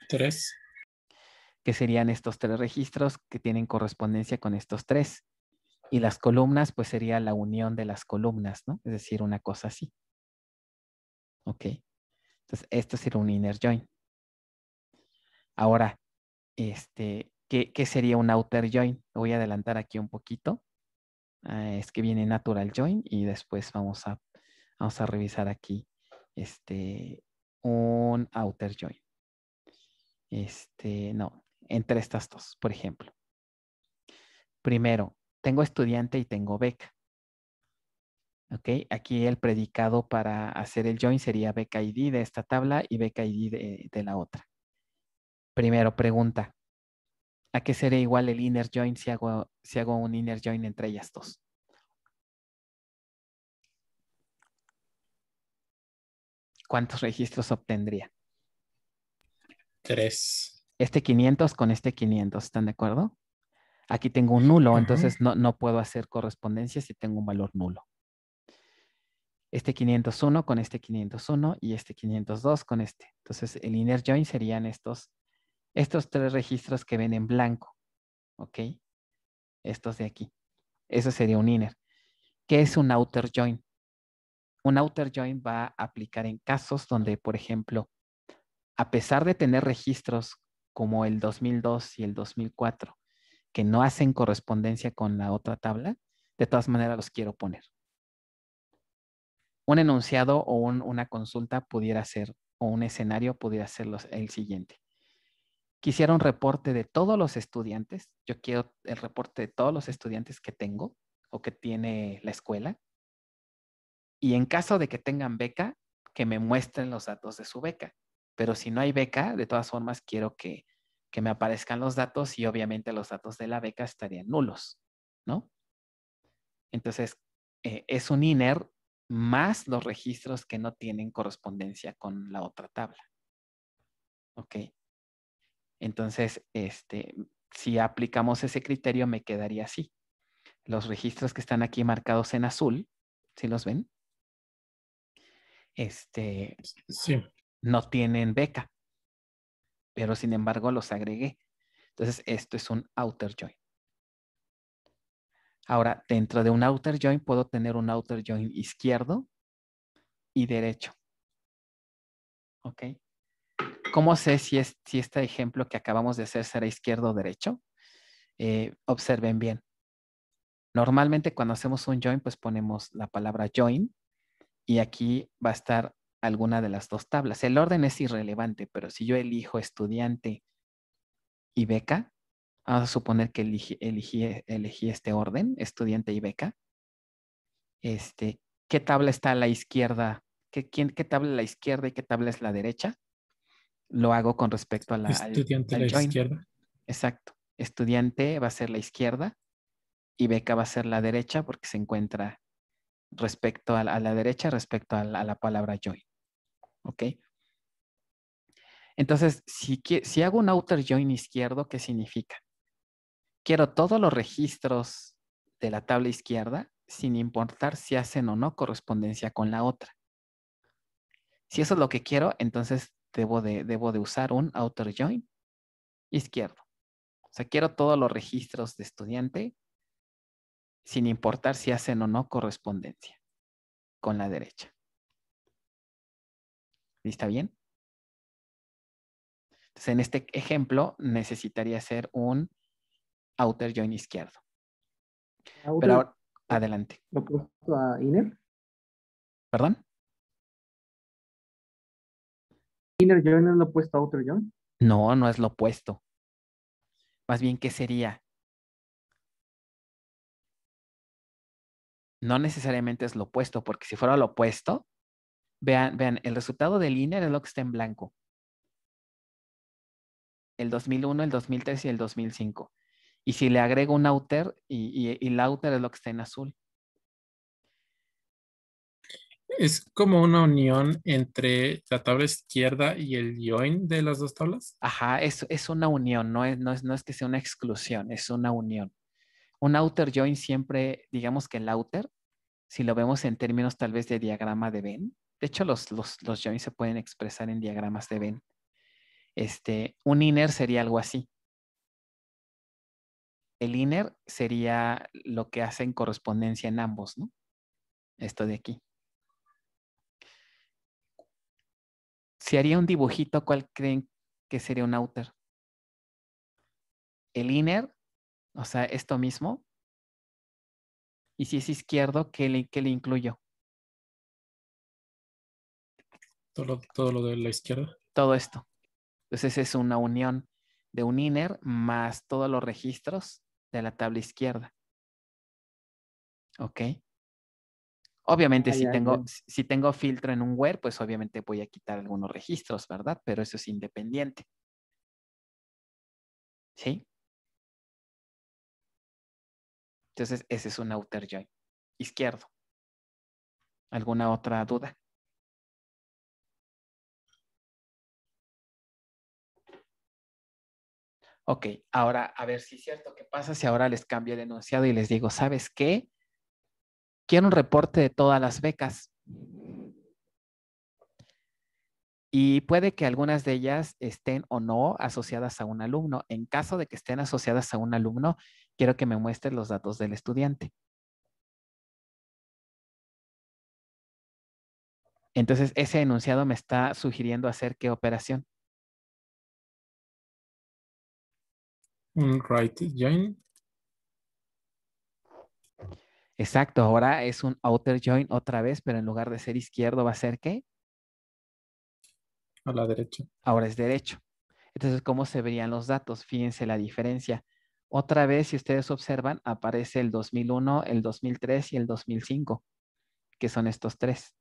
Tres que serían estos tres registros que tienen correspondencia con estos tres. Y las columnas, pues sería la unión de las columnas, ¿no? Es decir, una cosa así. Ok. Entonces, esto sería un inner join. Ahora, este, ¿qué, sería un outer join? voy a adelantar aquí un poquito. Ah, es que viene natural join y después vamos a, vamos a revisar aquí este, un outer join. Este, no, entre estas dos, por ejemplo. Primero, tengo estudiante y tengo beca. ¿Ok? Aquí el predicado para hacer el join sería beca ID de esta tabla y beca ID de, la otra. Primero, pregunta. ¿A qué sería igual el inner join si hago, si hago un inner join entre ellas dos? ¿Cuántos registros obtendría? Tres este 500 con este 500, ¿están de acuerdo? Aquí tengo un nulo, entonces no, puedo hacer correspondencia si tengo un valor nulo. Este 501 con este 501 y este 502 con este. Entonces el inner join serían estos, estos tres registros que ven en blanco, ¿ok? Estos de aquí. Eso sería un inner. ¿Qué es un outer join? Un outer join va a aplicar en casos donde, por ejemplo, a pesar de tener registros como el 2002 y el 2004, que no hacen correspondencia con la otra tabla, de todas maneras los quiero poner. Un enunciado o una consulta pudiera ser, o un escenario pudiera ser el siguiente. Quisiera un reporte de todos los estudiantes. Yo quiero el reporte de todos los estudiantes que tengo o que tiene la escuela. Y en caso de que tengan beca, que me muestren los datos de su beca. Pero si no hay beca, de todas formas quiero que, me aparezcan los datos y obviamente los datos de la beca estarían nulos, ¿no? Entonces, eh, es un INER más los registros que no tienen correspondencia con la otra tabla. ¿Ok? Entonces, este, si aplicamos ese criterio, me quedaría así. Los registros que están aquí marcados en azul, ¿sí los ven? Este, sí no tienen beca, pero sin embargo los agregué. Entonces, esto es un outer join. Ahora, dentro de un outer join puedo tener un outer join izquierdo y derecho. ¿Ok? ¿Cómo sé si, si este ejemplo que acabamos de hacer será izquierdo o derecho? Eh, observen bien. Normalmente cuando hacemos un join, pues ponemos la palabra join y aquí va a estar alguna de las dos tablas. El orden es irrelevante, pero si yo elijo estudiante y beca, vamos a suponer que elegí, elegí este orden, estudiante y beca. Este, ¿Qué tabla está a la izquierda? ¿Qué, ¿Qué tabla es la izquierda y qué tabla es la derecha? Lo hago con respecto a la... Estudiante la izquierda. Exacto. Estudiante va a ser la izquierda y beca va a ser la derecha porque se encuentra respecto a la, derecha, respecto a la, a la palabra join. ¿ok? Entonces, si, si hago un outer join izquierdo, ¿qué significa? Quiero todos los registros de la tabla izquierda sin importar si hacen o no correspondencia con la otra. Si eso es lo que quiero, entonces debo de, debo de usar un outer join izquierdo. O sea, quiero todos los registros de estudiante sin importar si hacen o no correspondencia con la derecha. ¿Está bien? Entonces, en este ejemplo, necesitaría ser un outer join izquierdo. Pero adelante. ¿Lo puesto a inner? ¿Perdón? ¿Inner join es lo opuesto a outer join? No, no es lo opuesto. Más bien, ¿qué sería? No necesariamente es lo opuesto, porque si fuera lo opuesto, Vean, el resultado del inner es lo que está en blanco. El 2001, el 2003 y el 2005. Y si le agrego un outer, y, y, el outer es lo que está en azul. ¿Es como una unión entre la tabla izquierda y el join de las dos tablas? Ajá, es, es una unión, no es, no, es, no es que sea una exclusión, es una unión. Un outer join siempre, digamos que el outer, si lo vemos en términos tal vez de diagrama de Venn, de hecho, los, los, joins se pueden expresar en diagramas de Venn. Este, un inner sería algo así. El inner sería lo que hace en correspondencia en ambos, ¿no? Esto de aquí. Si haría un dibujito, ¿cuál creen que sería un outer? El inner, o sea, esto mismo. Y si es izquierdo, qué le incluyo? Todo lo, de la izquierda. Todo esto. Entonces es una unión de un inner más todos los registros de la tabla izquierda. ¿Ok? Obviamente, si, tengo, si tengo filtro en un where, pues obviamente voy a quitar algunos registros, ¿verdad? Pero eso es independiente. ¿Sí? Entonces, ese es un outer join izquierdo. ¿Alguna otra duda? Ok, ahora a ver si es cierto, ¿qué pasa si ahora les cambio el enunciado y les digo, ¿sabes qué? Quiero un reporte de todas las becas. Y puede que algunas de ellas estén o no asociadas a un alumno. En caso de que estén asociadas a un alumno, quiero que me muestre los datos del estudiante. Entonces, ese enunciado me está sugiriendo hacer qué operación. Un Right, join. Exacto, ahora es un outer join otra vez, pero en lugar de ser izquierdo va a ser ¿qué? A la derecha. Ahora es derecho. Entonces, ¿cómo se verían los datos? Fíjense la diferencia. Otra vez, si ustedes observan, aparece el 2001, el 2003 y el 2005, que son estos tres.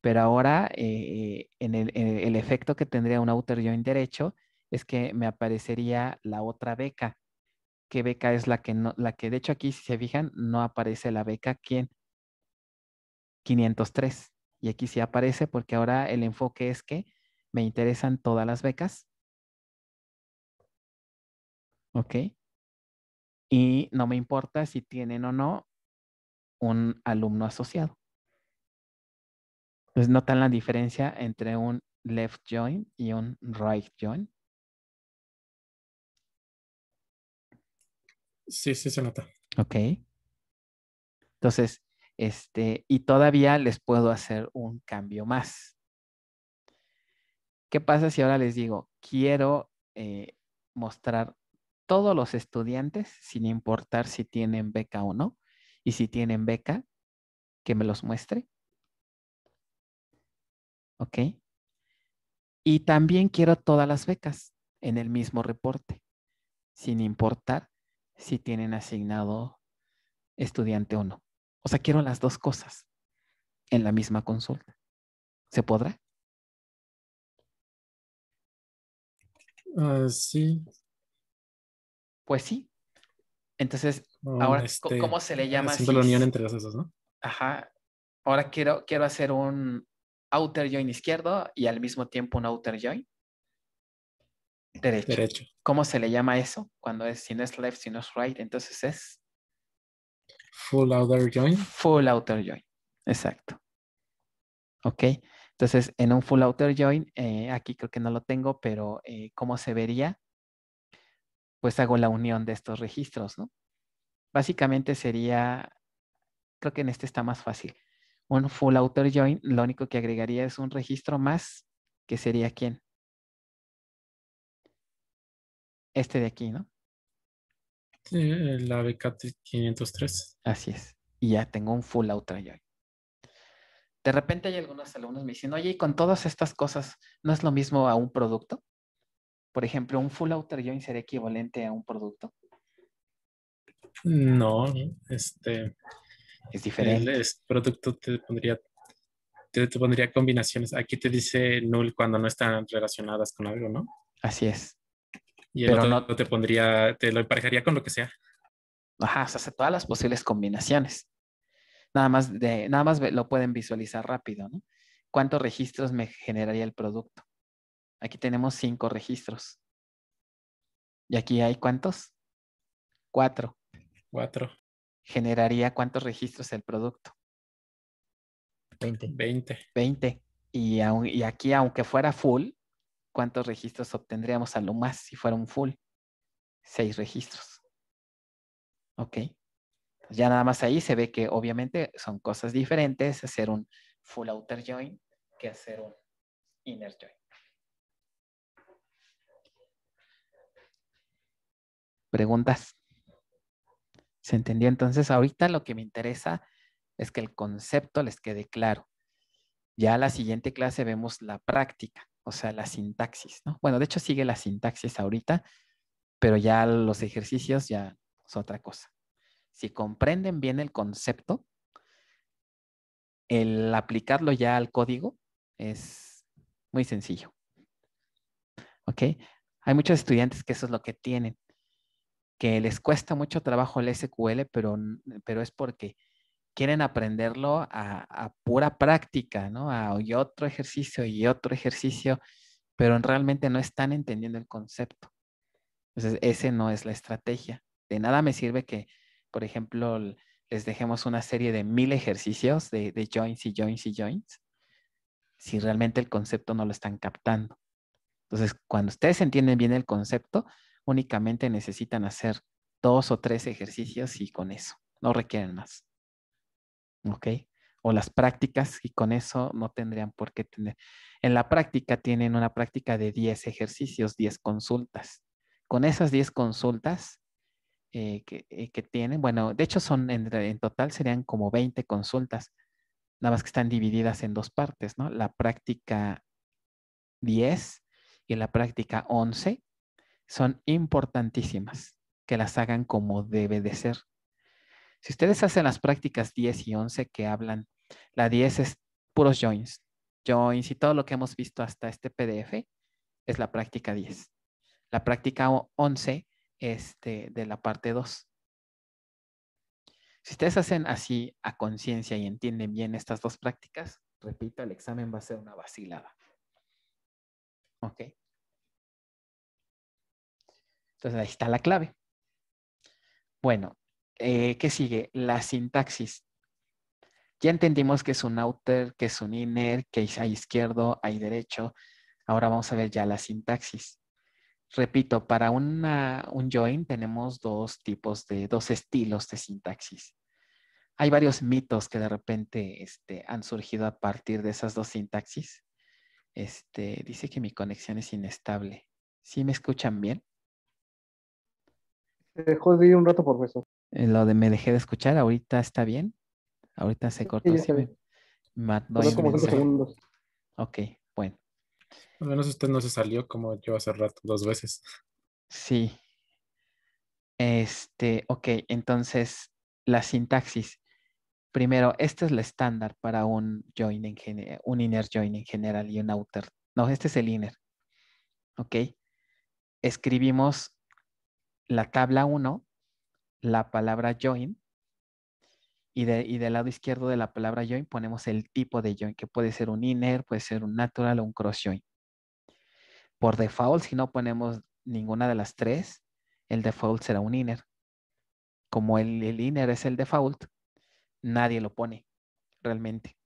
Pero ahora, eh, eh, en, el, en eh, el efecto que tendría un outer join derecho es que me aparecería la otra beca. ¿Qué beca es la que no, la que de hecho aquí, si se fijan, no aparece la beca quién? 503. Y aquí sí aparece porque ahora el enfoque es que me interesan todas las becas. ¿Ok? Y no me importa si tienen o no un alumno asociado. Entonces notan la diferencia entre un left join y un right join. Sí, sí se nota. Ok. Entonces, este, y todavía les puedo hacer un cambio más. ¿Qué pasa si ahora les digo, quiero eh, mostrar todos los estudiantes, sin importar si tienen beca o no, y si tienen beca, que me los muestre? ¿Ok? Y también quiero todas las becas en el mismo reporte, sin importar si tienen asignado estudiante o no. O sea, quiero las dos cosas en la misma consulta. ¿Se podrá? Ah, sí. Pues sí. Entonces, ahora, este, ¿cómo se le llama? la unión entre las dos, ¿no? Ajá. Ahora quiero, quiero hacer un outer join izquierdo y al mismo tiempo un outer join. Derecho. ¿Cómo se le llama eso? Cuando es, si no es left, si no es right, entonces es. Full outer join. Full outer join. Exacto. Ok. Entonces, en un full outer join, eh, aquí creo que no lo tengo, pero eh, ¿cómo se vería? Pues hago la unión de estos registros, ¿no? Básicamente sería, creo que en este está más fácil. Un full outer join, lo único que agregaría es un registro más, que sería quién? este de aquí, ¿no? Eh, la BKT 503. Así es. Y ya tengo un full outer join. De repente hay algunos alumnos me dicen, oye, ¿y con todas estas cosas no es lo mismo a un producto? Por ejemplo, ¿un full outer join sería equivalente a un producto? No, este... Es diferente. El, producto te pondría, te, pondría combinaciones. Aquí te dice null cuando no están relacionadas con algo, ¿no? Así es pero no te pondría, te lo emparejaría con lo que sea. Ajá, se hace todas las posibles combinaciones. Nada más, de, nada más lo pueden visualizar rápido, ¿no? ¿Cuántos registros me generaría el producto? Aquí tenemos cinco registros. ¿Y aquí hay cuántos? Cuatro. Cuatro. ¿Generaría cuántos registros el producto? Veinte. Veinte. Veinte. y aquí, aunque fuera full, ¿cuántos registros obtendríamos a lo más si fuera un full? Seis registros. ¿Ok? Pues ya nada más ahí se ve que obviamente son cosas diferentes hacer un full outer join que hacer un inner join. ¿Preguntas? ¿Se entendió? Entonces ahorita lo que me interesa es que el concepto les quede claro. Ya la siguiente clase vemos la práctica o sea, la sintaxis, ¿no? Bueno, de hecho sigue la sintaxis ahorita, pero ya los ejercicios ya es otra cosa. Si comprenden bien el concepto, el aplicarlo ya al código es muy sencillo. ¿Ok? Hay muchos estudiantes que eso es lo que tienen, que les cuesta mucho trabajo el SQL, pero, pero es porque quieren aprenderlo a, pura práctica, ¿no? A, y otro ejercicio y otro ejercicio, pero realmente no están entendiendo el concepto. Entonces, ese no es la estrategia. De nada me sirve que, por ejemplo, les dejemos una serie de mil ejercicios de, de joints y joints y joints, si realmente el concepto no lo están captando. Entonces, cuando ustedes entienden bien el concepto, únicamente necesitan hacer dos o tres ejercicios y con eso, no requieren más. ¿ok? O las prácticas y con eso no tendrían por qué tener. En la práctica tienen una práctica de 10 ejercicios, 10 consultas. Con esas 10 consultas eh, eh, que, tienen, bueno, de hecho son en, en total serían como 20 consultas, nada más que están divididas en dos partes, ¿no? La práctica 10 y la práctica 11 son importantísimas que las hagan como debe de ser. Si ustedes hacen las prácticas 10 y 11 que hablan, la 10 es puros joins. Joins y todo lo que hemos visto hasta este PDF es la práctica 10. La práctica 11 es este, de, la parte 2. Si ustedes hacen así a conciencia y entienden bien estas dos prácticas, repito, el examen va a ser una vacilada. ¿Ok? Entonces ahí está la clave. Bueno, eh, ¿qué sigue? La sintaxis. Ya entendimos que es un outer, que es un inner, que hay izquierdo, hay derecho. Ahora vamos a ver ya la sintaxis. Repito, para un join tenemos dos tipos de, dos estilos de sintaxis. Hay varios mitos que de repente este, han surgido a partir de esas dos sintaxis. Este, dice que mi conexión es inestable. ¿Sí me escuchan bien? Dejo de ir un rato, profesor. Eh, lo de me dejé de escuchar, ahorita está bien. Ahorita se cortó. Sí, sí segundos. Ok, bueno. Al menos usted no se salió como yo hace rato, dos veces. Sí. Este, ok, entonces la sintaxis. Primero, este es la estándar para un join en un inner join en general y un outer. No, este es el inner. Ok. Escribimos la tabla 1 la palabra join y, de, del lado izquierdo de la palabra join ponemos el tipo de join, que puede ser un inner, puede ser un natural o un cross join. Por default, si no ponemos ninguna de las tres, el default será un inner. Como el, inner es el default, nadie lo pone realmente.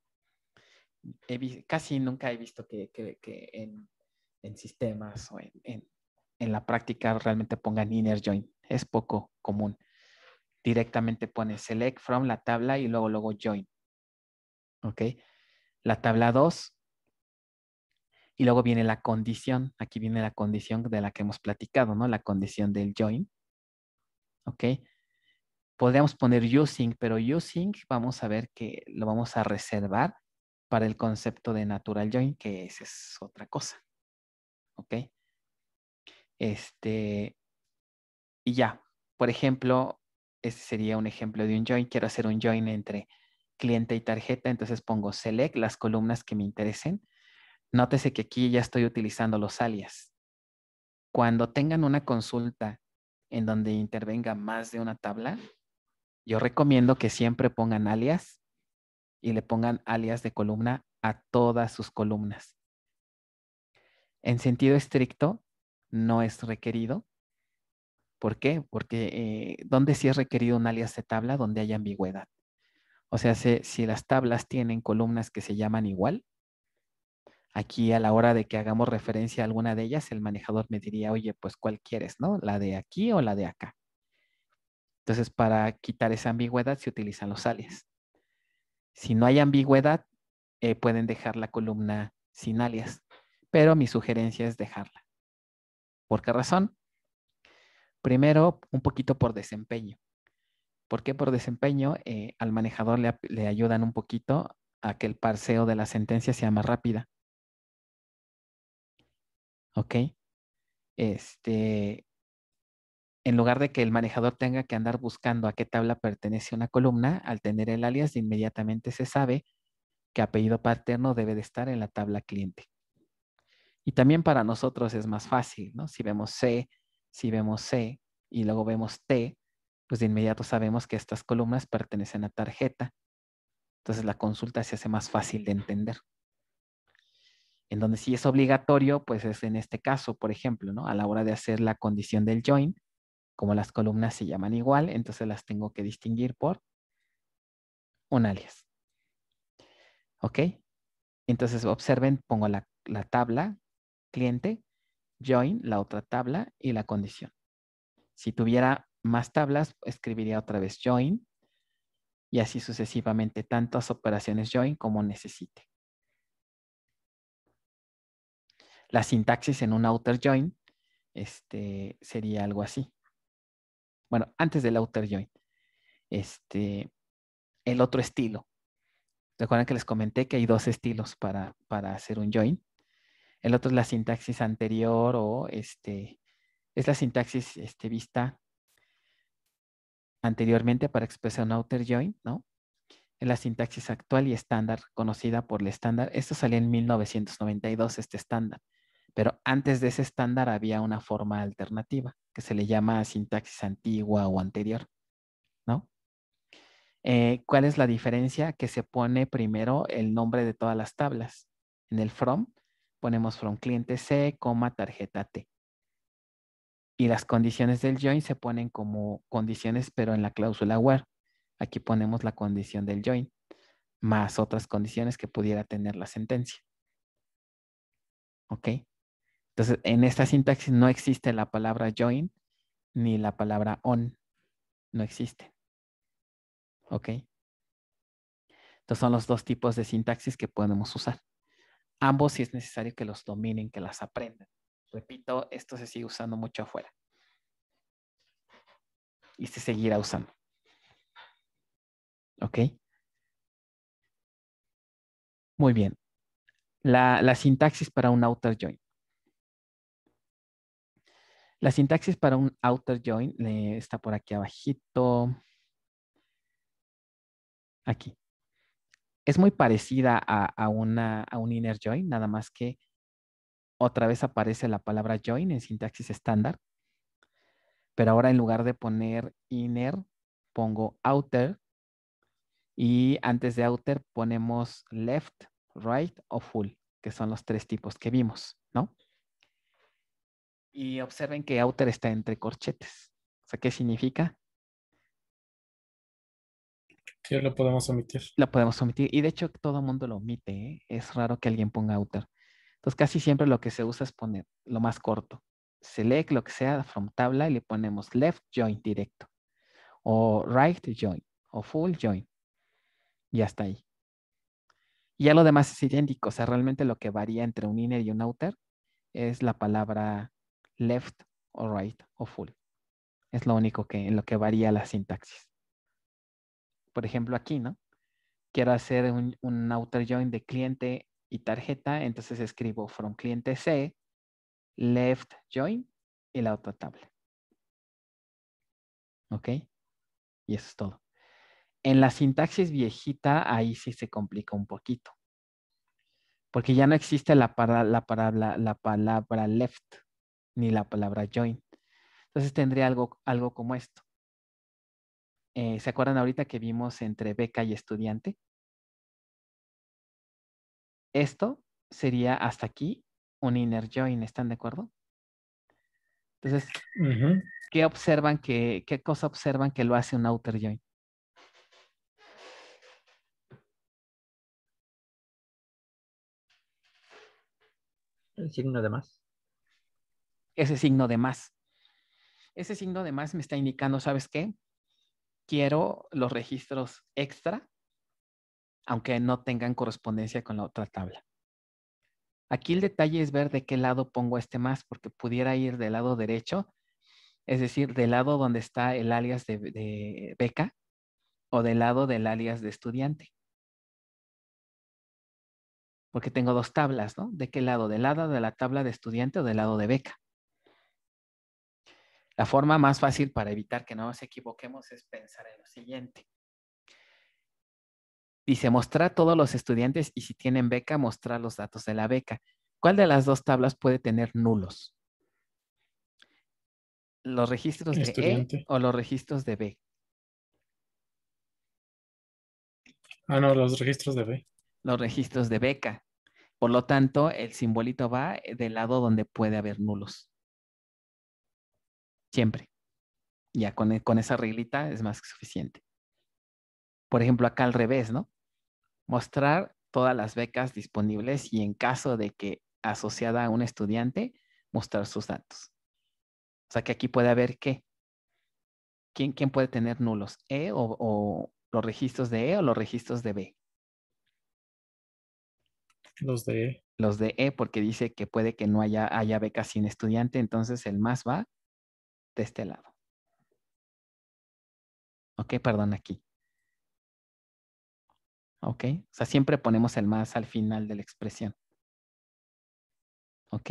casi nunca he visto que, que, en, sistemas o en la práctica realmente pongan inner join. Es poco común directamente pone select from la tabla y luego, luego join. ¿Ok? La tabla 2. Y luego viene la condición. Aquí viene la condición de la que hemos platicado, ¿no? La condición del join. ¿Ok? Podríamos poner using, pero using vamos a ver que lo vamos a reservar para el concepto de natural join, que esa es otra cosa. ¿Ok? Este, y ya, por ejemplo, este sería un ejemplo de un join, quiero hacer un join entre cliente y tarjeta, entonces pongo select las columnas que me interesen. Nótese que aquí ya estoy utilizando los alias. Cuando tengan una consulta en donde intervenga más de una tabla, yo recomiendo que siempre pongan alias y le pongan alias de columna a todas sus columnas. En sentido estricto, no es requerido, ¿Por qué? Porque eh, donde sí es requerido un alias de tabla donde hay ambigüedad. O sea, si, las tablas tienen columnas que se llaman igual, aquí a la hora de que hagamos referencia a alguna de ellas, el manejador me diría, oye, pues cuál quieres, ¿no? ¿La de aquí o la de acá? Entonces, para quitar esa ambigüedad se utilizan los alias. Si no hay ambigüedad, eh, pueden dejar la columna sin alias, pero mi sugerencia es dejarla. ¿Por qué razón? Primero, un poquito por desempeño. ¿Por qué por desempeño? Eh, al manejador le, ayudan un poquito a que el parseo de la sentencia sea más rápida. ¿Ok? Este, en lugar de que el manejador tenga que andar buscando a qué tabla pertenece una columna, al tener el alias inmediatamente se sabe que apellido paterno debe de estar en la tabla cliente. Y también para nosotros es más fácil, ¿no? Si vemos C, si vemos C y luego vemos T, pues de inmediato sabemos que estas columnas pertenecen a tarjeta. Entonces la consulta se hace más fácil de entender. En donde sí es obligatorio, pues es en este caso, por ejemplo, ¿no? A la hora de hacer la condición del join, como las columnas se llaman igual, entonces las tengo que distinguir por un alias. ¿Ok? Entonces observen, pongo la, la tabla cliente join, la otra tabla y la condición. Si tuviera más tablas, escribiría otra vez join y así sucesivamente tantas operaciones join como necesite. La sintaxis en un outer join este, sería algo así. Bueno, antes del outer join. Este, el otro estilo. Recuerden que les comenté que hay dos estilos para hacer un join el otro es la sintaxis anterior o este, es la sintaxis este, vista anteriormente para expresar un outer join, ¿no? Es la sintaxis actual y estándar conocida por el estándar. Esto salió en 1992, este estándar. Pero antes de ese estándar había una forma alternativa que se le llama sintaxis antigua o anterior, ¿no? Eh, ¿Cuál es la diferencia? Que se pone primero el nombre de todas las tablas. En el from ponemos from cliente C, tarjeta T. Y las condiciones del join se ponen como condiciones, pero en la cláusula where. Aquí ponemos la condición del join, más otras condiciones que pudiera tener la sentencia. ¿Ok? Entonces, en esta sintaxis no existe la palabra join ni la palabra on. No existe. ¿Ok? Entonces, son los dos tipos de sintaxis que podemos usar. Ambos sí es necesario que los dominen, que las aprendan. Repito, esto se sigue usando mucho afuera. Y se seguirá usando. ¿Ok? Muy bien. La, sintaxis para un outer join. La sintaxis para un outer join eh, está por aquí abajito. Aquí es muy parecida a, a, una, un inner join, nada más que otra vez aparece la palabra join en sintaxis estándar, pero ahora en lugar de poner inner, pongo outer y antes de outer ponemos left, right o full, que son los tres tipos que vimos, ¿no? Y observen que outer está entre corchetes. O sea, ¿qué significa? lo podemos omitir. Lo podemos omitir. Y de hecho, todo el mundo lo omite. ¿eh? Es raro que alguien ponga outer. Entonces, casi siempre lo que se usa es poner lo más corto. Select lo que sea from tabla y le ponemos left join directo. O right join. O full join. Y hasta ahí. Y ya lo demás es idéntico. O sea, realmente lo que varía entre un inner y un outer es la palabra left o right o full. Es lo único que en lo que varía la sintaxis por ejemplo aquí, ¿no? Quiero hacer un, un outer join de cliente y tarjeta, entonces escribo from cliente C, left join y la otra tabla. ¿Ok? Y eso es todo. En la sintaxis viejita, ahí sí se complica un poquito. Porque ya no existe la, la, palabra, la palabra left ni la palabra join. Entonces tendría algo, algo como esto. Eh, ¿se acuerdan ahorita que vimos entre beca y estudiante? Esto sería hasta aquí un inner join, ¿están de acuerdo? Entonces, ¿qué observan que, qué cosa observan que lo hace un outer join? El signo de más. Ese signo de más. Ese signo de más me está indicando, ¿sabes qué? quiero los registros extra, aunque no tengan correspondencia con la otra tabla. Aquí el detalle es ver de qué lado pongo este más, porque pudiera ir del lado derecho, es decir, del lado donde está el alias de, beca o del lado del alias de estudiante. Porque tengo dos tablas, ¿no? ¿De qué lado? ¿Del lado de la tabla de estudiante o del lado de beca? La forma más fácil para evitar que no nos equivoquemos es pensar en lo siguiente. Dice, mostrar a todos los estudiantes y si tienen beca, mostrar los datos de la beca. ¿Cuál de las dos tablas puede tener nulos? ¿Los registros de E o los registros de B? Ah, no, los registros de B. Los registros de beca. Por lo tanto, el simbolito va del lado donde puede haber nulos siempre. Ya e, con, esa reglita es más que suficiente. Por ejemplo, acá al revés, ¿no? Mostrar todas las becas disponibles y en caso de que asociada a un estudiante, mostrar sus datos. O sea que aquí puede haber qué. ¿Quién, puede tener nulos? ¿E o, los registros de E o los registros de B? Los de E. Los de E porque dice que puede que no haya, haya becas sin estudiante, entonces el más va de este lado. Ok, perdón, aquí. Ok, o sea, siempre ponemos el más al final de la expresión. Ok,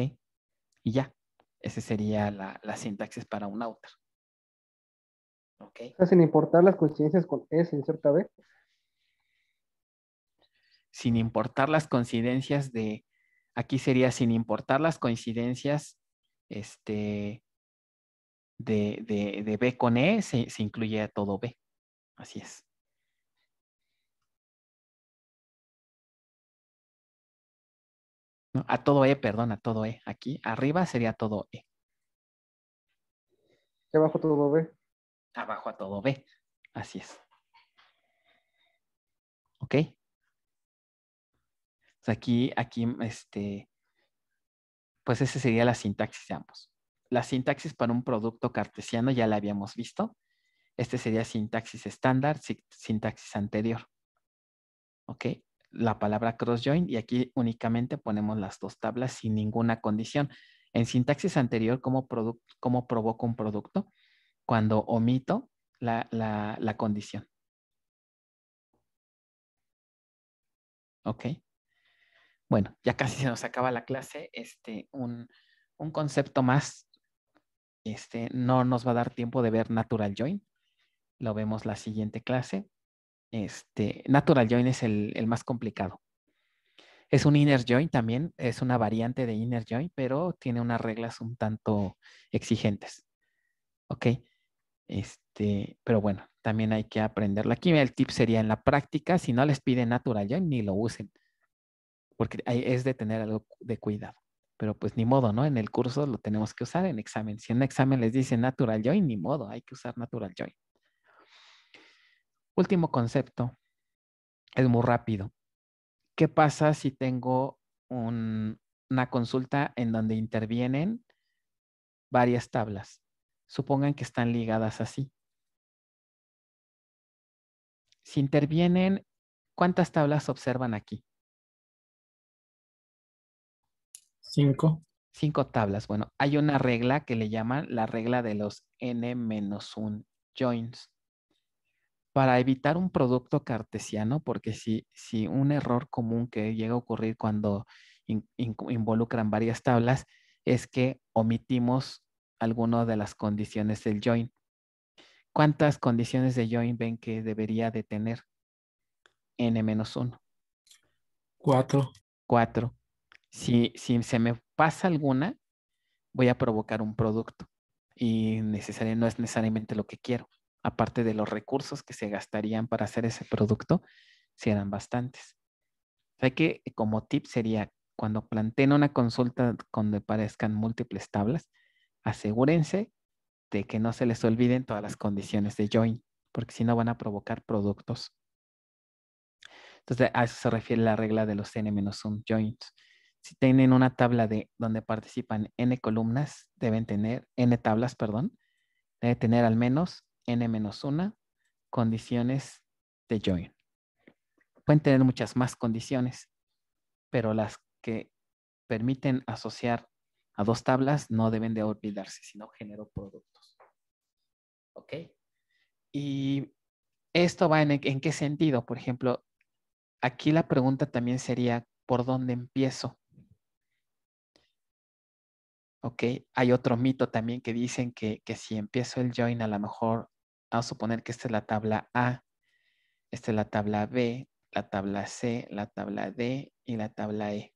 y ya, esa sería la, sintaxis para un outer. Ok. sin importar las coincidencias con S, en cierta B. Sin importar las coincidencias de, aquí sería sin importar las coincidencias, este, de, B con E se, incluye a todo B. Así es. a todo E, perdón, a todo E. Aquí arriba sería todo E. ¿Y abajo todo B? Abajo a todo B. Así es. ¿Ok? Pues aquí, aquí, este, pues esa sería la sintaxis de ambos la sintaxis para un producto cartesiano ya la habíamos visto. Este sería sintaxis estándar, sintaxis anterior. ¿Ok? La palabra cross join y aquí únicamente ponemos las dos tablas sin ninguna condición. En sintaxis anterior, ¿cómo, provoco un producto? Cuando omito la, condición. ¿Ok? Bueno, ya casi se nos acaba la clase. Este, un, un concepto más este, no nos va a dar tiempo de ver Natural Join. Lo vemos la siguiente clase. Este, Natural Join es el, más complicado. Es un inner join también, es una variante de inner join, pero tiene unas reglas un tanto exigentes. ¿Ok? Este, pero bueno, también hay que aprenderlo. Aquí el tip sería en la práctica, si no les piden natural join, ni lo usen, porque es de tener algo de cuidado pero pues ni modo, ¿no? En el curso lo tenemos que usar en examen. Si en examen les dice Natural joy ni modo, hay que usar Natural joy Último concepto, es muy rápido. ¿Qué pasa si tengo una consulta en donde intervienen varias tablas? Supongan que están ligadas así. Si intervienen, ¿cuántas tablas observan aquí? Cinco. Cinco tablas. Bueno, hay una regla que le llaman la regla de los n-1 joins. Para evitar un producto cartesiano, porque si, un error común que llega a ocurrir cuando involucran varias tablas es que omitimos alguna de las condiciones del join. ¿Cuántas condiciones de join ven que debería de tener? n-1. Cuatro. Cuatro. Si, se me pasa alguna, voy a provocar un producto y necesario, no es necesariamente lo que quiero. Aparte de los recursos que se gastarían para hacer ese producto, si eran bastantes. que como tip sería, cuando planteen una consulta donde parezcan múltiples tablas, asegúrense de que no se les olviden todas las condiciones de join, porque si no van a provocar productos. Entonces, a eso se refiere la regla de los n-1 joins. Si tienen una tabla de donde participan n columnas, deben tener n tablas, perdón, debe tener al menos n menos una condiciones de join. Pueden tener muchas más condiciones, pero las que permiten asociar a dos tablas no deben de olvidarse, sino genero productos. ¿Ok? Y esto va en qué sentido? Por ejemplo, aquí la pregunta también sería, ¿por dónde empiezo? ¿ok? Hay otro mito también que dicen que, si empiezo el join, a lo mejor, vamos a suponer que esta es la tabla A, esta es la tabla B, la tabla C, la tabla D y la tabla E.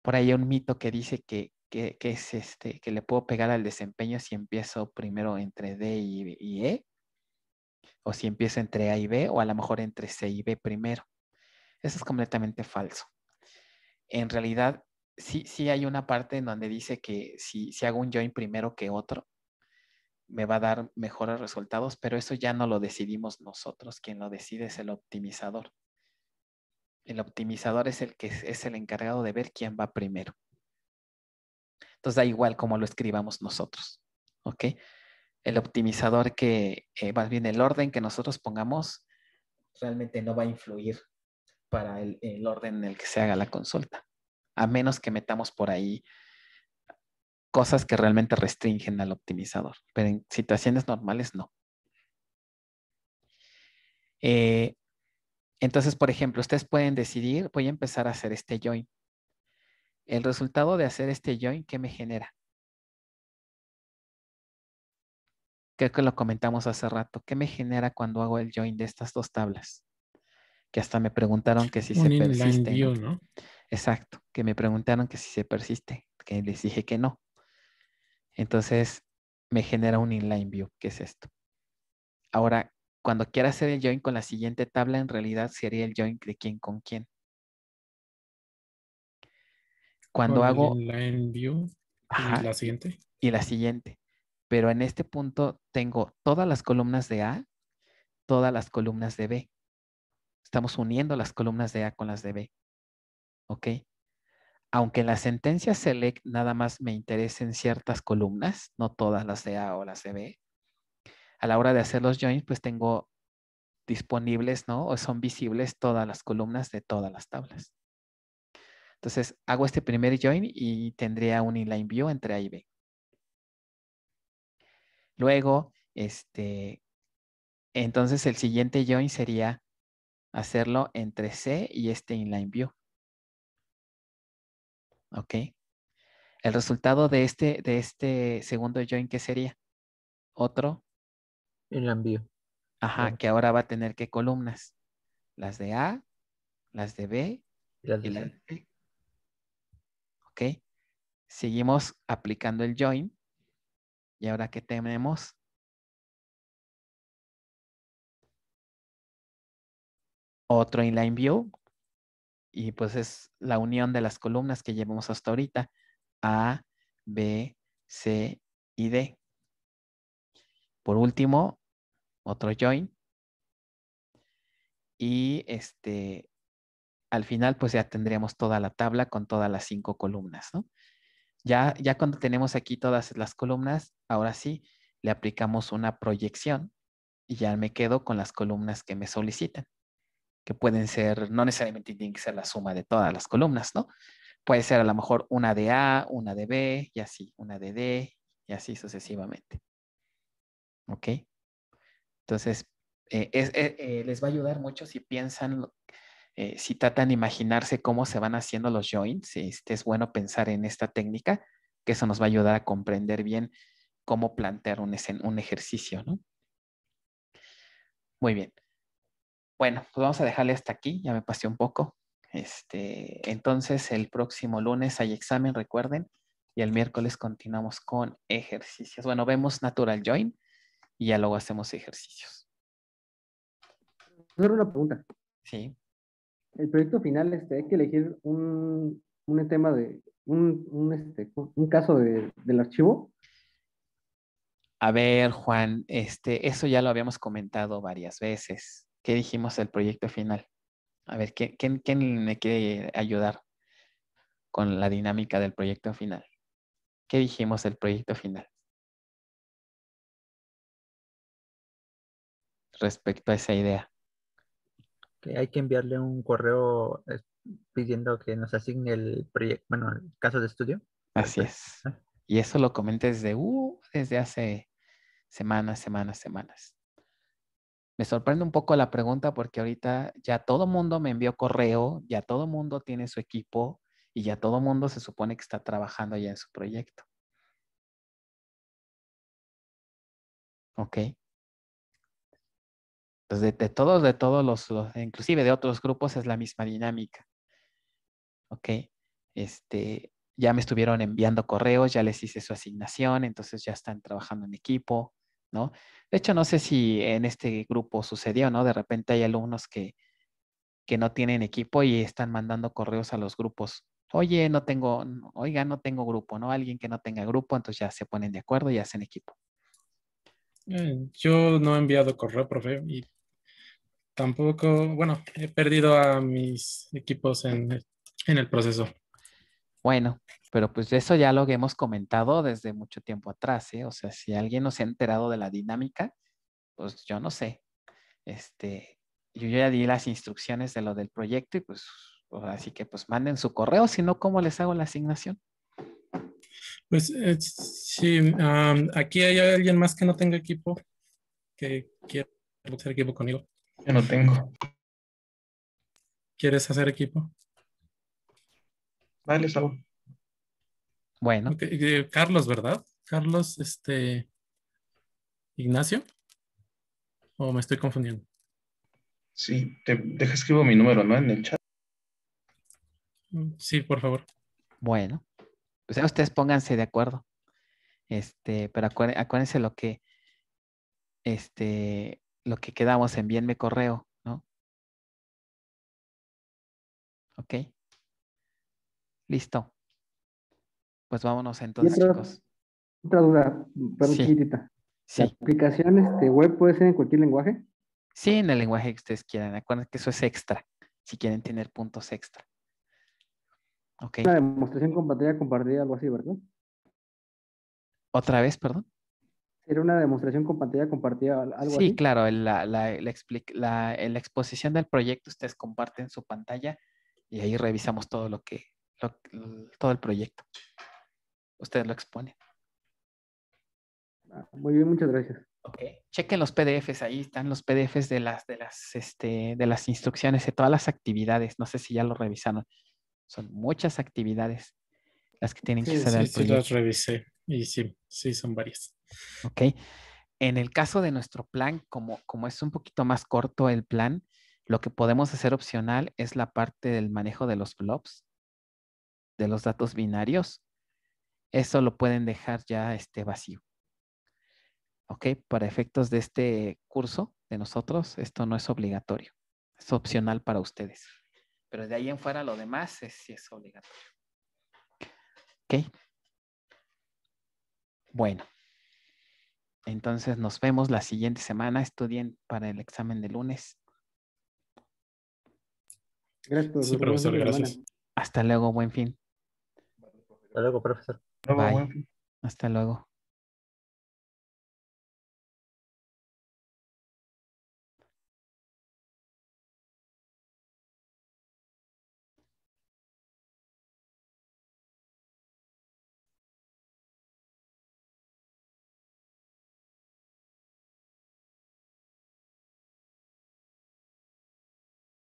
Por ahí hay un mito que dice que, este, que le puedo pegar al desempeño si empiezo primero entre D y E, o si empiezo entre A y B, o a lo mejor entre C y B primero. Eso es completamente falso. En realidad, sí, hay una parte en donde dice que si, hago un join primero que otro, me va a dar mejores resultados, pero eso ya no lo decidimos nosotros, quien lo decide es el optimizador. El optimizador es el que es el encargado de ver quién va primero. Entonces da igual cómo lo escribamos nosotros, El optimizador que, va eh, más bien el orden que nosotros pongamos, realmente no va a influir para el orden en el que se haga la consulta a menos que metamos por ahí cosas que realmente restringen al optimizador, pero en situaciones normales no. Eh, entonces, por ejemplo, ustedes pueden decidir, voy a empezar a hacer este join. El resultado de hacer este join, ¿qué me genera? Creo que lo comentamos hace rato. ¿Qué me genera cuando hago el join de estas dos tablas? Que hasta me preguntaron que si se persiste exacto, que me preguntaron que si se persiste, que les dije que no. Entonces me genera un inline view, que es esto. Ahora, cuando quiera hacer el join con la siguiente tabla, en realidad sería el join de quién con quién. Cuando hago... Inline view. ¿Y la siguiente. Y la siguiente. Pero en este punto tengo todas las columnas de A, todas las columnas de B. Estamos uniendo las columnas de A con las de B. ¿ok? Aunque la sentencia select nada más me interesen ciertas columnas, no todas las de A o las de B, a la hora de hacer los joins, pues tengo disponibles, ¿no? O son visibles todas las columnas de todas las tablas. Entonces, hago este primer join y tendría un inline view entre A y B. Luego, este, entonces el siguiente join sería hacerlo entre C y este inline view. ¿ok? El resultado de este, de este segundo join, ¿qué sería? Otro. Inline view. Ajá, que ahora va a tener qué columnas. Las de A, las de B las de y las Ok. Seguimos aplicando el join. ¿Y ahora qué tenemos? Otro inline view y pues es la unión de las columnas que llevamos hasta ahorita, A, B, C y D. Por último, otro join. Y este, al final pues ya tendríamos toda la tabla con todas las cinco columnas, Ya, ya cuando tenemos aquí todas las columnas, ahora sí, le aplicamos una proyección y ya me quedo con las columnas que me solicitan que pueden ser, no necesariamente tienen que ser la suma de todas las columnas, ¿no? Puede ser a lo mejor una de A, una de B, y así, una de D, y así sucesivamente. ¿Ok? Entonces, eh, eh, eh, les va a ayudar mucho si piensan, si tratan de imaginarse cómo se van haciendo los joints. Este es bueno pensar en esta técnica, que eso nos va a ayudar a comprender bien cómo plantear un, un ejercicio, ¿no? Muy bien. Bueno, pues vamos a dejarle hasta aquí, ya me pasé un poco. Este, entonces el próximo lunes hay examen, recuerden, y el miércoles continuamos con ejercicios. Bueno, vemos Natural Join y ya luego hacemos ejercicios. Solo una pregunta. Sí. El proyecto final, este, hay que elegir un, tema de, un, este, caso del archivo. A ver, Juan, este, eso ya lo habíamos comentado varias veces qué dijimos el proyecto final. A ver, ¿quién, me quiere ayudar con la dinámica del proyecto final? ¿Qué dijimos el proyecto final? Respecto a esa idea. Que hay que enviarle un correo eh, pidiendo que nos asigne el proyecto, bueno, el caso de estudio. Así es. Y eso lo comenté desde, uh, desde hace semanas, semanas, semanas me sorprende un poco la pregunta porque ahorita ya todo mundo me envió correo, ya todo mundo tiene su equipo y ya todo mundo se supone que está trabajando ya en su proyecto. Ok. Entonces, de, todos, de todos los, inclusive de otros grupos es la misma dinámica. Ok. Este, ya me estuvieron enviando correos, ya les hice su asignación, entonces ya están trabajando en equipo. ¿no? De hecho, no sé si en este grupo sucedió, ¿no? De repente hay alumnos que, que no tienen equipo y están mandando correos a los grupos. Oye, no tengo, oiga, no tengo grupo, ¿no? Alguien que no tenga grupo, entonces ya se ponen de acuerdo y hacen equipo. Eh, yo no he enviado correo, profe, y tampoco, bueno, he perdido a mis equipos en, en el proceso. Bueno, pero pues eso ya lo que hemos comentado desde mucho tiempo atrás, ¿eh? O sea, si alguien no se ha enterado de la dinámica, pues yo no sé. Este, yo ya di las instrucciones de lo del proyecto y pues, así que pues manden su correo, si no, ¿cómo les hago la asignación? Pues eh, sí, aquí hay alguien más que no tenga equipo, que quiera hacer equipo conmigo. Yo no tengo. ¿Quieres hacer equipo? Vale, Saúl. Bueno. Eh, Carlos, ¿verdad? Carlos, este. Ignacio. ¿O me estoy confundiendo? Sí, te deja escribo mi número, ¿no? En el chat. Mm, sí, por favor. Bueno. O sea, ustedes pónganse de acuerdo. Este, pero acuérdense lo que. Este, lo que quedamos, envíenme correo, ¿no? Ok. Listo. Pues vámonos entonces, chicos. Otra duda, perdón, sí. ¿La aplicación este, web puede ser en cualquier lenguaje? Sí, en el lenguaje que ustedes quieran. Acuérdense que eso es extra, si quieren tener puntos extra. Okay. Una demostración con pantalla compartida, algo así, ¿verdad? ¿Otra vez, perdón? Era una demostración con pantalla compartida, algo así. Sí, claro, En la, exposición del proyecto, ustedes comparten su pantalla y ahí revisamos todo lo que, todo el proyecto ustedes lo exponen. Ah, muy bien, muchas gracias. Ok, chequen los PDFs, ahí están los PDFs de las, de las, este, de las instrucciones, de todas las actividades, no sé si ya lo revisaron, son muchas actividades las que tienen que hacer. Sí, las revisé y sí, sí, son varias. Ok, en el caso de nuestro plan, como, como es un poquito más corto el plan, lo que podemos hacer opcional es la parte del manejo de los blobs, de los datos binarios, eso lo pueden dejar ya este vacío. ¿Ok? Para efectos de este curso de nosotros, esto no es obligatorio, es opcional para ustedes. Pero de ahí en fuera lo demás sí es obligatorio. ¿Ok? Bueno. Entonces nos vemos la siguiente semana. Estudien para el examen de lunes. Gracias, profesor gracias. Hasta luego, buen fin. Hasta luego, profesor. Hasta luego.